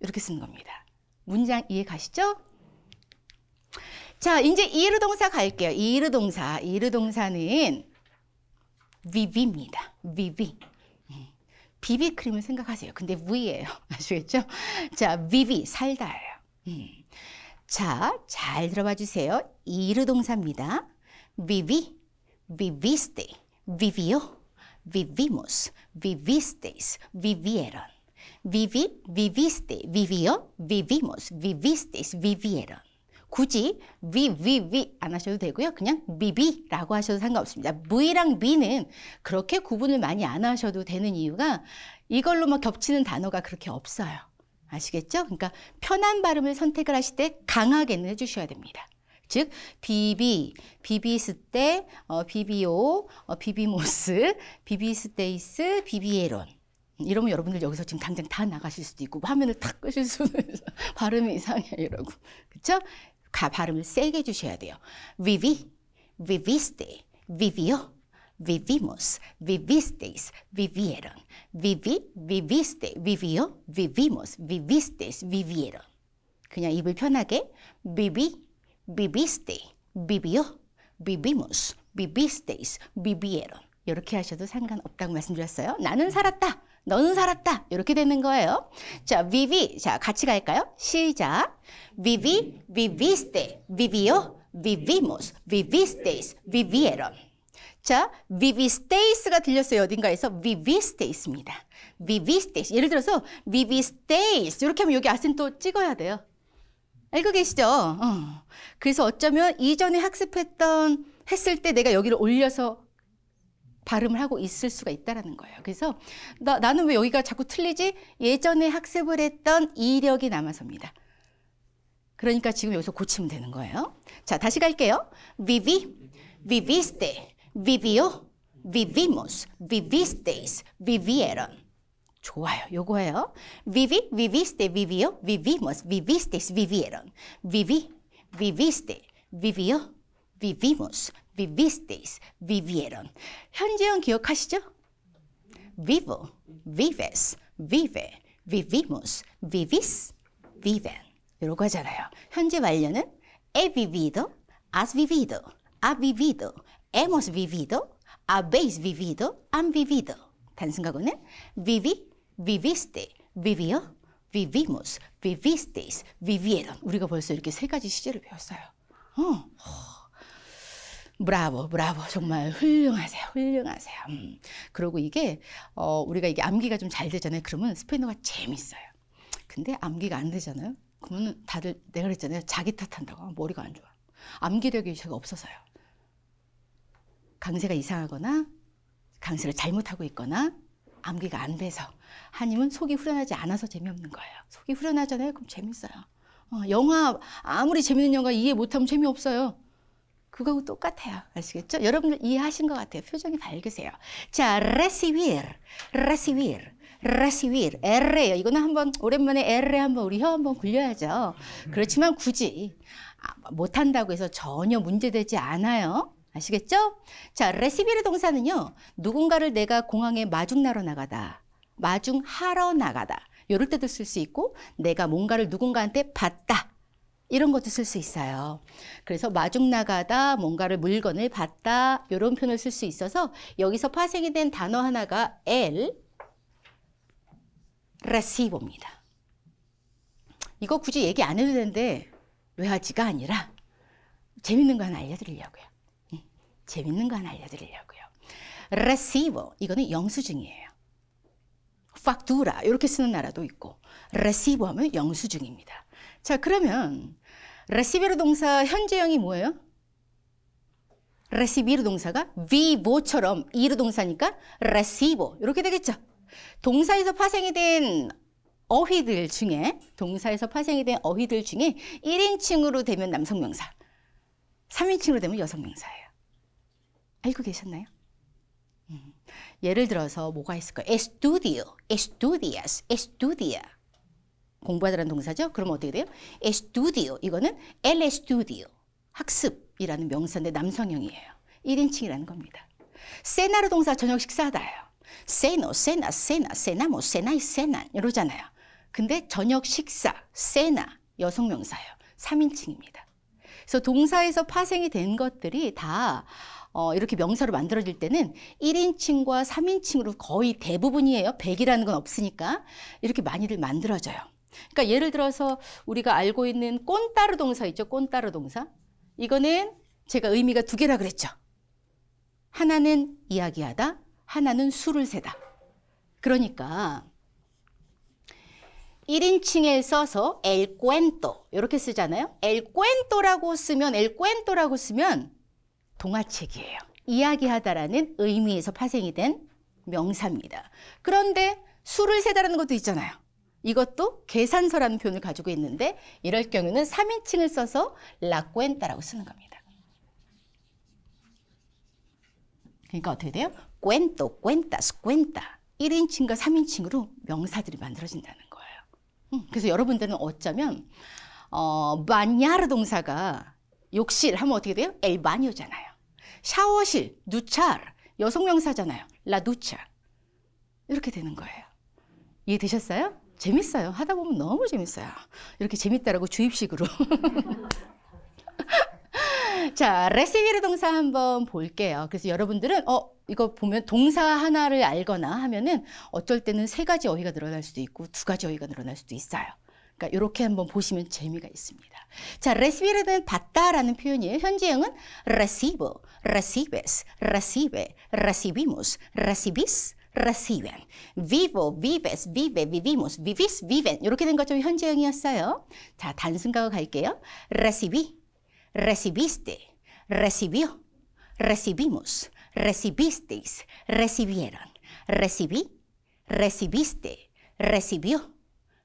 이렇게 쓰는 겁니다. 문장 이해 가시죠? 자, 이제 이르동사 갈게요. 이르동사. 이르동사는 VV입니다. VV. 비비 크림을 생각하세요. 근데 V예요. 아시겠죠? 자, VV 살다예요. 음. 자, 잘 들어봐 주세요. 이르 동사입니다. VV, VViste, VVO, VVimos, VVisteis, VVieron. VV, VViste, VVO, VVimos, VVisteis, VVieron. 굳이 V, V, V 안 하셔도 되고요. 그냥 BB라고 하셔도 상관없습니다. V랑 B는 그렇게 구분을 많이 안 하셔도 되는 이유가 이걸로 막 뭐 겹치는 단어가 그렇게 없어요. 아시겠죠? 그러니까 편한 발음을 선택을 하실 때 강하게는 해주셔야 됩니다. 즉 비비, 비비스테, 어, 비비오, 어, 비비모스, 비비스테이스, 비비에론 이러면 여러분들 여기서 지금 당장 다 나가실 수도 있고 화면을 탁 끄실 수는 발음이 이상해 이러고 그렇죠? 가 발음을 세게 해주셔야 돼요. vivi, viviste, vivió, vivimos, vivisteis, vivieron. vivi, viviste, vivió, vivimos, vivisteis, vivieron. 그냥 입을 편하게 vivi, viviste, vivió, vivimos, vivisteis, vivieron. 이렇게 하셔도 상관없다고 말씀드렸어요. 나는 살았다. 너는 살았다. 이렇게 되는 거예요. 자, vivi. 자, 같이 갈까요? 시작. vivi, viviste, vivió, vivimos, vivisteis, vivieron. 자, vivisteis가 들렸어요. 어딘가에서 vivisteis입니다. vivisteis. 예를 들어서 vivisteis. 이렇게 하면 여기 아센토 찍어야 돼요. 알고 계시죠? 어. 그래서 어쩌면 이전에 학습했던 했을 때 내가 여기를 올려서 발음을 하고 있을 수가 있다라는 거예요. 그래서 나, 나는 왜 여기가 자꾸 틀리지? 예전에 학습을 했던 이력이 남아서입니다. 그러니까 지금 여기서 고치면 되는 거예요. 자, 다시 갈게요. vivi, viviste, vivió, vivimos, vivisteis, vivieron. 좋아요. 요거예요. vivi, viviste, vivió, vivimos, vivisteis, vivieron. vivi, viviste, vivió, vivimos, vivisteis, vivieron. 현재형 기억하시죠? vivo, vives, vive, vivimos, vivis, viven. 이러고 하잖아요. 현재 완료는 he vivido, has vivido, ha vivido, hemos vivido, habéis vivido, han vivido. 단순가고는 vivi, viviste, vivió, vivimos, vivisteis, vivieron. 우리가 벌써 이렇게 세 가지 시제를 배웠어요. 어. 브라보, 브라보. 정말 훌륭하세요. 훌륭하세요. 음. 그러고 이게, 어, 우리가 이게 암기가 좀 잘 되잖아요. 그러면 스페인어가 재밌어요. 근데 암기가 안 되잖아요. 그러면 다들 내가 그랬잖아요. 자기 탓한다고. 머리가 안 좋아. 암기력이 제가 없어서요. 강세가 이상하거나 강세를 잘못하고 있거나 암기가 안 돼서 하님은 속이 후련하지 않아서 재미없는 거예요. 속이 후련하잖아요. 그럼 재밌어요. 어, 영화 아무리 재밌는 영화 이해 못하면 재미없어요. 그거하고 똑같아요. 아시겠죠? 여러분들 이해하신 것 같아요. 표정이 밝으세요. 자, recibir, recibir, recibir, R예요. 이거는 한번 오랜만에 R에 한번 우리 혀 한번 굴려야죠. 그렇지만 굳이 아, 못한다고 해서 전혀 문제되지 않아요. 아시겠죠? 자, r e c i b i r 동사는요. 누군가를 내가 공항에 마중나러 나가다, 마중하러 나가다. 요럴 때도 쓸 수 있고 내가 뭔가를 누군가한테 받다 이런 것도 쓸 수 있어요. 그래서 마중 나가다 뭔가를 물건을 받다 이런 표현을 쓸 수 있어서 여기서 파생이 된 단어 하나가 el recib니다. 이거 굳이 얘기 안 해도 되는데 왜 하지가 아니라 재밌는 거 하나 알려드리려고요. 예, 재밌는 거 하나 알려드리려고요. recibo 이거는 영수증이에요. factura 이렇게 쓰는 나라도 있고 recibo 하면 영수증입니다. 자 그러면 레시비르 동사 현재형이 뭐예요? 레시비르 동사가 vivo처럼 이르 동사니까 r e c 이렇게 되겠죠. 동사에서 파생이 된 어휘들 중에 동사에서 파생이 된 어휘들 중에 1인칭으로 되면 남성 명사, 3인칭으로 되면 여성 명사예요. 알고 계셨나요? 음. 예를 들어서 뭐가 있을까요? estudio, estudias, estudia. 공부하다라는 동사죠. 그럼 어떻게 돼요? estudio 이거는 el estudio 학습이라는 명사인데 남성형이에요. 1인칭이라는 겁니다. 세나르 동사 저녁 식사다예요. 세노, 세나, 세나, 세나모, 세나이, 세나 이러잖아요. 근데 저녁 식사, 세나 여성 명사예요. 3인칭입니다. 그래서 동사에서 파생이 된 것들이 다 어, 이렇게 명사로 만들어질 때는 1인칭과 3인칭으로 거의 대부분이에요. 100이라는 건 없으니까 이렇게 많이들 만들어져요. 그러니까 예를 들어서 우리가 알고 있는 꼰따르 동사 있죠. 꼰따르 동사. 이거는 제가 의미가 두 개라 그랬죠. 하나는 이야기하다, 하나는 수를 세다. 그러니까 1인칭에 써서 엘 꼰또 이렇게 쓰잖아요. 엘꼰또라고 쓰면 엘꼰또라고 쓰면 동화책이에요. 이야기하다라는 의미에서 파생이 된 명사입니다. 그런데 수를 세다라는 것도 있잖아요. 이것도 계산서라는 표현을 가지고 있는데 이럴 경우는 3인칭을 써서 라꾸엔따라고 쓰는 겁니다. 그러니까 어떻게 돼요? 꽜또, 꽜따스, 꽜따 1인칭과 3인칭으로 명사들이 만들어진다는 거예요. 음, 그래서 여러분들은 어쩌면 어, 마냐르 동사가 욕실 하면 어떻게 돼요? 엘바니잖아요 샤워실, 누찰, 여성명사잖아요. 라누찰 이렇게 되는 거예요. 이해되셨어요? 재밌어요. 하다 보면 너무 재밌어요. 이렇게 재밌다라고 주입식으로. 자, 레시기르 동사 한번 볼게요. 그래서 여러분들은 어 이거 보면 동사 하나를 알거나 하면은 어쩔 때는 세 가지 어휘가 늘어날 수도 있고 두 가지 어휘가 늘어날 수도 있어요. 그러니까 이렇게 한번 보시면 재미가 있습니다. 자, 레시비르는 받다라는 표현이에요. 현지형은 recibo, recibes, recibe, recibimos, recibis, reciben. vivo, vives, vive, vivimos, vivís, viven. 이렇게 된 현재형이었어요. 자, 갈게요. recibí, recibiste, recibió, recibimos, recibisteis, recibieron. recibí, recibiste, recibió,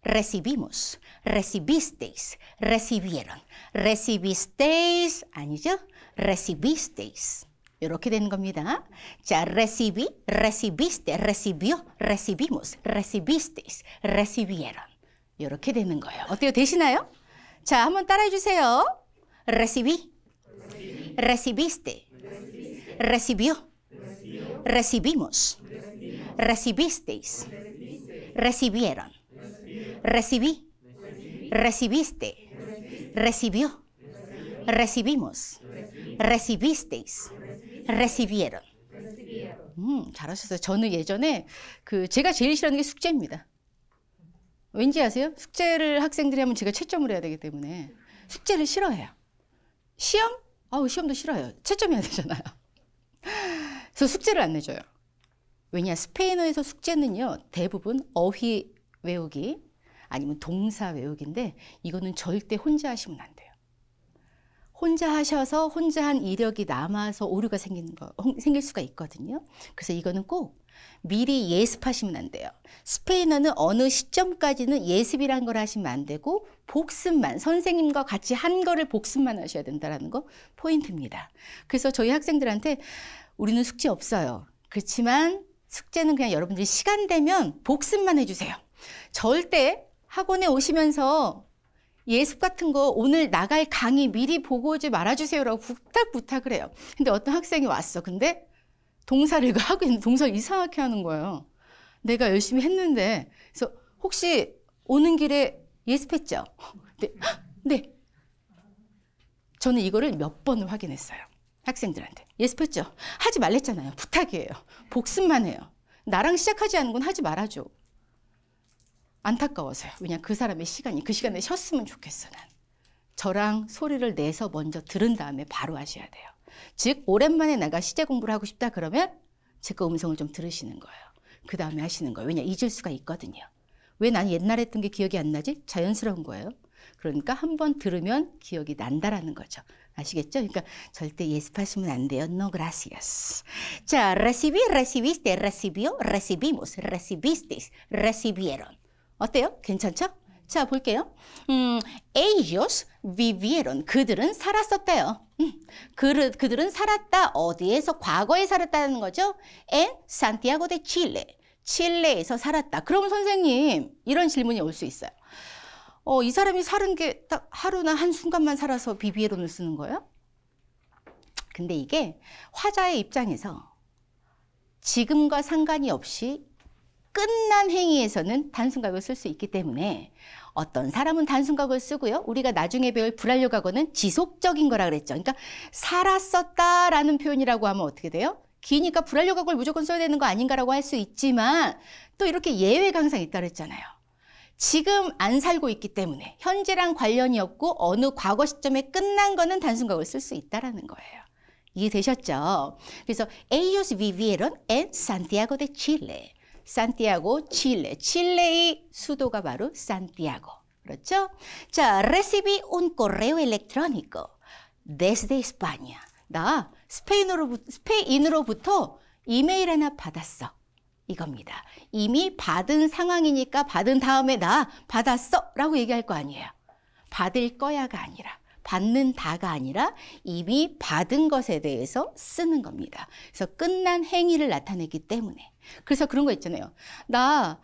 recibimos, recibisteis, recibieron. recibisteis, 아니죠? recibisteis. 되는 겁니다. recibí, recibiste, recibió, recibimos, recibisteis, recibieron. 이렇게 되는 거예요. 어때요? 되시나요? 자, 한번 따라해 주세요. recibí, recibiste, recibió, recibimos, recibisteis, recibieron, recibí, recibiste, recibió. recibimos, recibisteis, recibieron. 음, 잘하셨어요. 저는 예전에 그 제가 제일 싫어하는 게 숙제입니다. 왠지 아세요? 숙제를 학생들이 하면 제가 채점을 해야 되기 때문에 숙제를 싫어해요. 시험? 아우 시험도 싫어요. 채점해야 되잖아요. 그래서 숙제를 안 내줘요. 왜냐 스페인어에서 숙제는요 대부분 어휘 외우기 아니면 동사 외우기인데 이거는 절대 혼자 하시면 안 돼요. 혼자 하셔서 혼자 한 이력이 남아서 오류가 생기는 거, 생길 수가 있거든요. 그래서 이거는 꼭 미리 예습하시면 안 돼요. 스페인어는 어느 시점까지는 예습이란 걸 하시면 안 되고 복습만 선생님과 같이 한 거를 복습만 하셔야 된다라는 거 포인트입니다. 그래서 저희 학생들한테 우리는 숙제 없어요. 그렇지만 숙제는 그냥 여러분들이 시간 되면 복습만 해주세요. 절대 학원에 오시면서 예습 같은 거 오늘 나갈 강의 미리 보고 오지 말아주세요라고 부탁 부탁을 해요. 근데 어떤 학생이 왔어. 근데 동사를 하고 있는 동사 이상하게 하는 거예요. 내가 열심히 했는데 그래서 혹시 오는 길에 예습했죠? 네. 네. 저는 이거를 몇 번을 확인했어요. 학생들한테. 예습했죠? 하지 말랬잖아요. 부탁이에요. 복습만 해요. 나랑 시작하지 않은 건 하지 말아줘. 안타까워서요. 왜냐 그 사람의 시간이 그 시간에 쉬었으면 좋겠어 난. 저랑 소리를 내서 먼저 들은 다음에 바로 하셔야 돼요. 즉 오랜만에 내가 시제 공부를 하고 싶다 그러면 제 거 음성을 좀 들으시는 거예요. 그 다음에 하시는 거예요. 왜냐 잊을 수가 있거든요. 왜 난 옛날에 했던 게 기억이 안 나지? 자연스러운 거예요. 그러니까 한 번 들으면 기억이 난다라는 거죠. 아시겠죠? 그러니까 절대 예습하시면 안 돼요. No gracias. 자, recibí, recibiste, recibió, recibimos, recibiste, recibieron. 어때요? 괜찮죠? 자 볼게요. 음, ellos vivieron. 그들은 살았었대요. 음, 그, 그들은 살았다. 어디에서 과거에 살았다는 거죠? En Santiago de Chile. 칠레에서 살았다. 그럼 선생님 이런 질문이 올 수 있어요. 어, 이 사람이 살은 게 딱 하루나 한순간만 살아서 비비에론을 쓰는 거예요? 근데 이게 화자의 입장에서 지금과 상관이 없이 끝난 행위에서는 단순각을 쓸 수 있기 때문에 어떤 사람은 단순각을 쓰고요. 우리가 나중에 배울 불완료 과거는 지속적인 거라 그랬죠. 그러니까 살았었다라는 표현이라고 하면 어떻게 돼요? 기니까 불완료 과거를 무조건 써야 되는 거 아닌가라고 할 수 있지만 또 이렇게 예외가 항상 있다 그랬잖아요. 지금 안 살고 있기 때문에 현재랑 관련이 없고 어느 과거 시점에 끝난 거는 단순각을 쓸 수 있다라는 거예요. 이해되셨죠? 그래서 ellos vivieron en Santiago de Chile. 산티아고, 칠레. 칠레의 수도가 바로 산티아고. 그렇죠? 자, recibí un correo electrónico desde España. 나 스페인으로부터, 스페인으로부터 이메일 하나 받았어. 이겁니다. 이미 받은 상황이니까 받은 다음에 나 받았어 라고 얘기할 거 아니에요. 받을 거야가 아니라 받는 다가 아니라 이미 받은 것에 대해서 쓰는 겁니다. 그래서 끝난 행위를 나타내기 때문에 그래서 그런 거 있잖아요. 나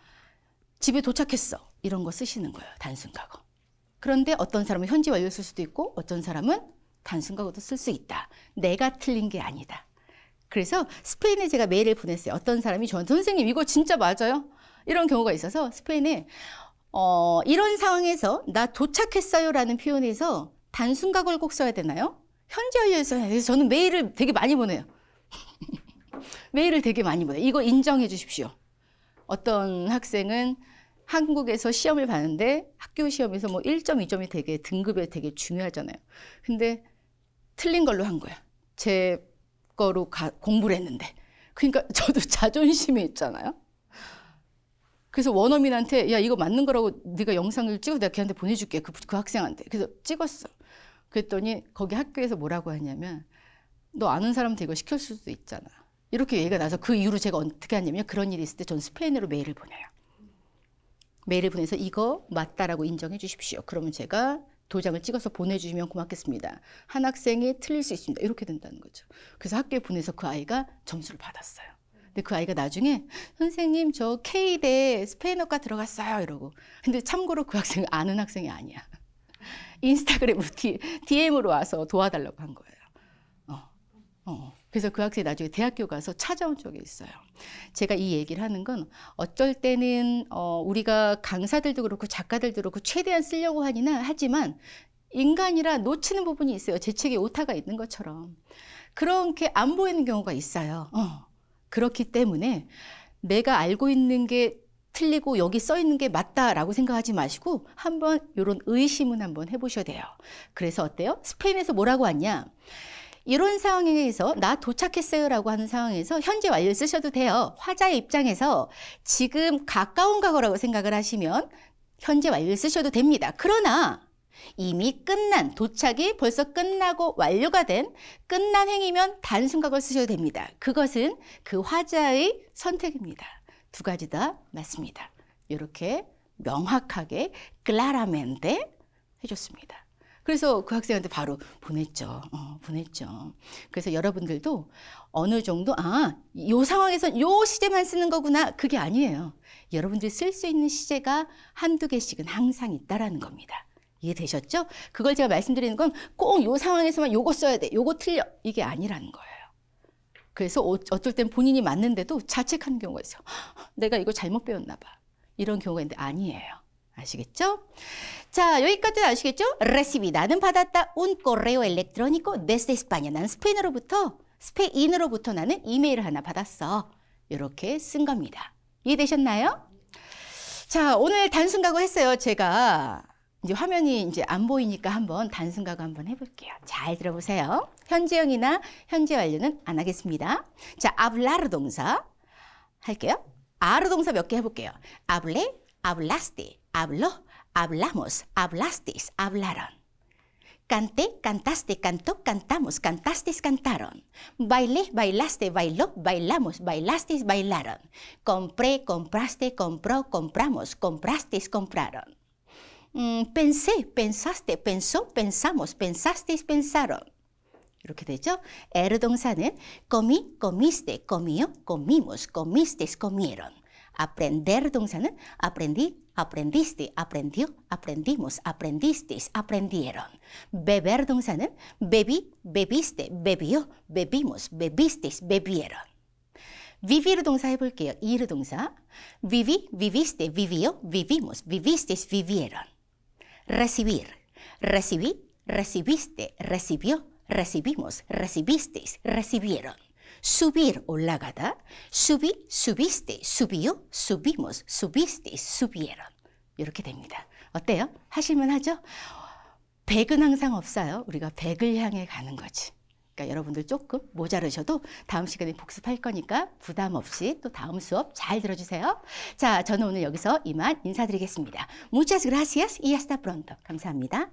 집에 도착했어. 이런 거 쓰시는 거예요. 단순 과거. 그런데 어떤 사람은 현지 완료 쓸 수도 있고 어떤 사람은 단순 과거도 쓸 수 있다. 내가 틀린 게 아니다. 그래서 스페인에 제가 메일을 보냈어요. 어떤 사람이 저한테 선생님 이거 진짜 맞아요? 이런 경우가 있어서 스페인에 어, 이런 상황에서 나 도착했어요라는 표현에서 단순 과거를 꼭 써야 되나요? 현지 완료에서 저는 메일을 되게 많이 보내요. 메일을 되게 많이 보내요. 이거 인정해 주십시오. 어떤 학생은 한국에서 시험을 봤는데 학교 시험에서 뭐 1점, 2점이 되게 등급에 되게 중요하잖아요. 근데 틀린 걸로 한 거야. 제 거로 가, 공부를 했는데. 그러니까 저도 자존심이 있잖아요. 그래서 원어민한테 야 이거 맞는 거라고 네가 영상을 찍어 내가 걔한테 보내줄게 그, 그 학생한테 그래서 찍었어 그랬더니 거기 학교에서 뭐라고 하냐면 너 아는 사람한테 이거 시킬 수도 있잖아 이렇게 얘기가 나서 그 이후로 제가 어떻게 하냐면 그런 일이 있을 때 전 스페인으로 메일을 보내요. 메일을 보내서 이거 맞다라고 인정해 주십시오. 그러면 제가 도장을 찍어서 보내주시면 고맙겠습니다. 한 학생이 틀릴 수 있습니다. 이렇게 된다는 거죠. 그래서 학교에 보내서 그 아이가 점수를 받았어요. 근데 그 아이가 나중에 선생님 저 K대 스페인어과 들어갔어요 이러고 근데 참고로 그학생 아는 학생이 아니야 인스타그램으로 DM으로 와서 도와달라고 한 거예요 어. 어. 그래서 그 학생이 나중에 대학교 가서 찾아온 적이 있어요. 제가 이 얘기를 하는 건 어쩔 때는 어, 우리가 강사들도 그렇고 작가들도 그렇고 최대한 쓰려고 하니나 하지만 인간이라 놓치는 부분이 있어요. 제 책에 오타가 있는 것처럼. 그렇게 안 보이는 경우가 있어요. 어. 그렇기 때문에 내가 알고 있는 게 틀리고 여기 써 있는 게 맞다라고 생각하지 마시고 한번 이런 의심은 한번 해보셔야 돼요. 그래서 어때요? 스페인에서 뭐라고 왔냐? 이런 상황에서 나 도착했어요라고 하는 상황에서 현재 완료 쓰셔도 돼요. 화자의 입장에서 지금 가까운 과거라고 생각을 하시면 현재 완료 쓰셔도 됩니다. 그러나 이미 끝난 도착이 벌써 끝나고 완료가 된 끝난 행위면 단순 과거 쓰셔도 됩니다. 그것은 그 화자의 선택입니다. 두 가지 다 맞습니다. 이렇게 명확하게 클라라멘데 해줬습니다. 그래서 그 학생한테 바로 보냈죠. 어, 보냈죠. 그래서 여러분들도 어느 정도 아, 요 상황에선 요 시제만 쓰는 거구나. 그게 아니에요. 여러분들이 쓸 수 있는 시제가 한두 개씩은 항상 있다라는 겁니다. 이해되셨죠? 그걸 제가 말씀드리는 건꼭요 상황에서만 요거 써야 돼. 요거 틀려. 이게 아니라는 거예요. 그래서 어, 어떨 땐 본인이 맞는데도 자책하는 경우가 있어요. 내가 이거 잘못 배웠나 봐. 이런 경우가 있는데 아니에요. 아시겠죠? 자, 여기까지 아시겠죠? 레시피 나는 받았다. 운 correo electrónico desde España. 난 스페인으로부터 스페인으로부터 나는 이메일을 하나 받았어. 이렇게 쓴 겁니다. 이해되셨나요? 자, 오늘 단순 가구 했어요. 제가 이제 화면이 이제 안 보이니까 한번 단순 가구 한번 해볼게요. 잘 들어보세요. 현재형이나 현재 완료는 안 하겠습니다. 자, hablar 동사 할게요. 아르 동사 몇 개 해볼게요. hablé, hablaste. habló, hablamos, hablasteis, hablaron. Canté, cantaste, cantó, cantamos, cantasteis, cantaron. Bailé, bailaste, bailó, bailamos, bailasteis, bailaron. Compré, compraste, compró, compramos, comprasteis, compraron. Mm, pensé, pensaste, pensó, pensamos, pensasteis, pensaron. Lo que 되죠. 에르 동사는 comí, comiste, comió, comimos, comisteis, comieron. Aprender, 동사는 aprendí, aprendiste, aprendió, aprendimos, aprendisteis, aprendieron. Beber, 동사는 bebí, bebiste, bebió, bebimos, bebisteis, bebieron. Vivir 동사 ir 동사. Viví, viviste, vivió, vivimos, vivisteis, vivieron. Recibir. Recibí, recibiste, recibió, recibimos, recibisteis, recibieron. subir 올라가다 subi subiste subió subimos subiste subieron 이렇게 됩니다. 어때요? 하실만 하죠? 백은 항상 없어요. 우리가 백을 향해 가는 거지. 그러니까 여러분들 조금 모자르셔도 다음 시간에 복습할 거니까 부담 없이 또 다음 수업 잘 들어주세요. 자, 저는 오늘 여기서 이만 인사드리겠습니다. Muchas gracias y hasta pronto. 감사합니다.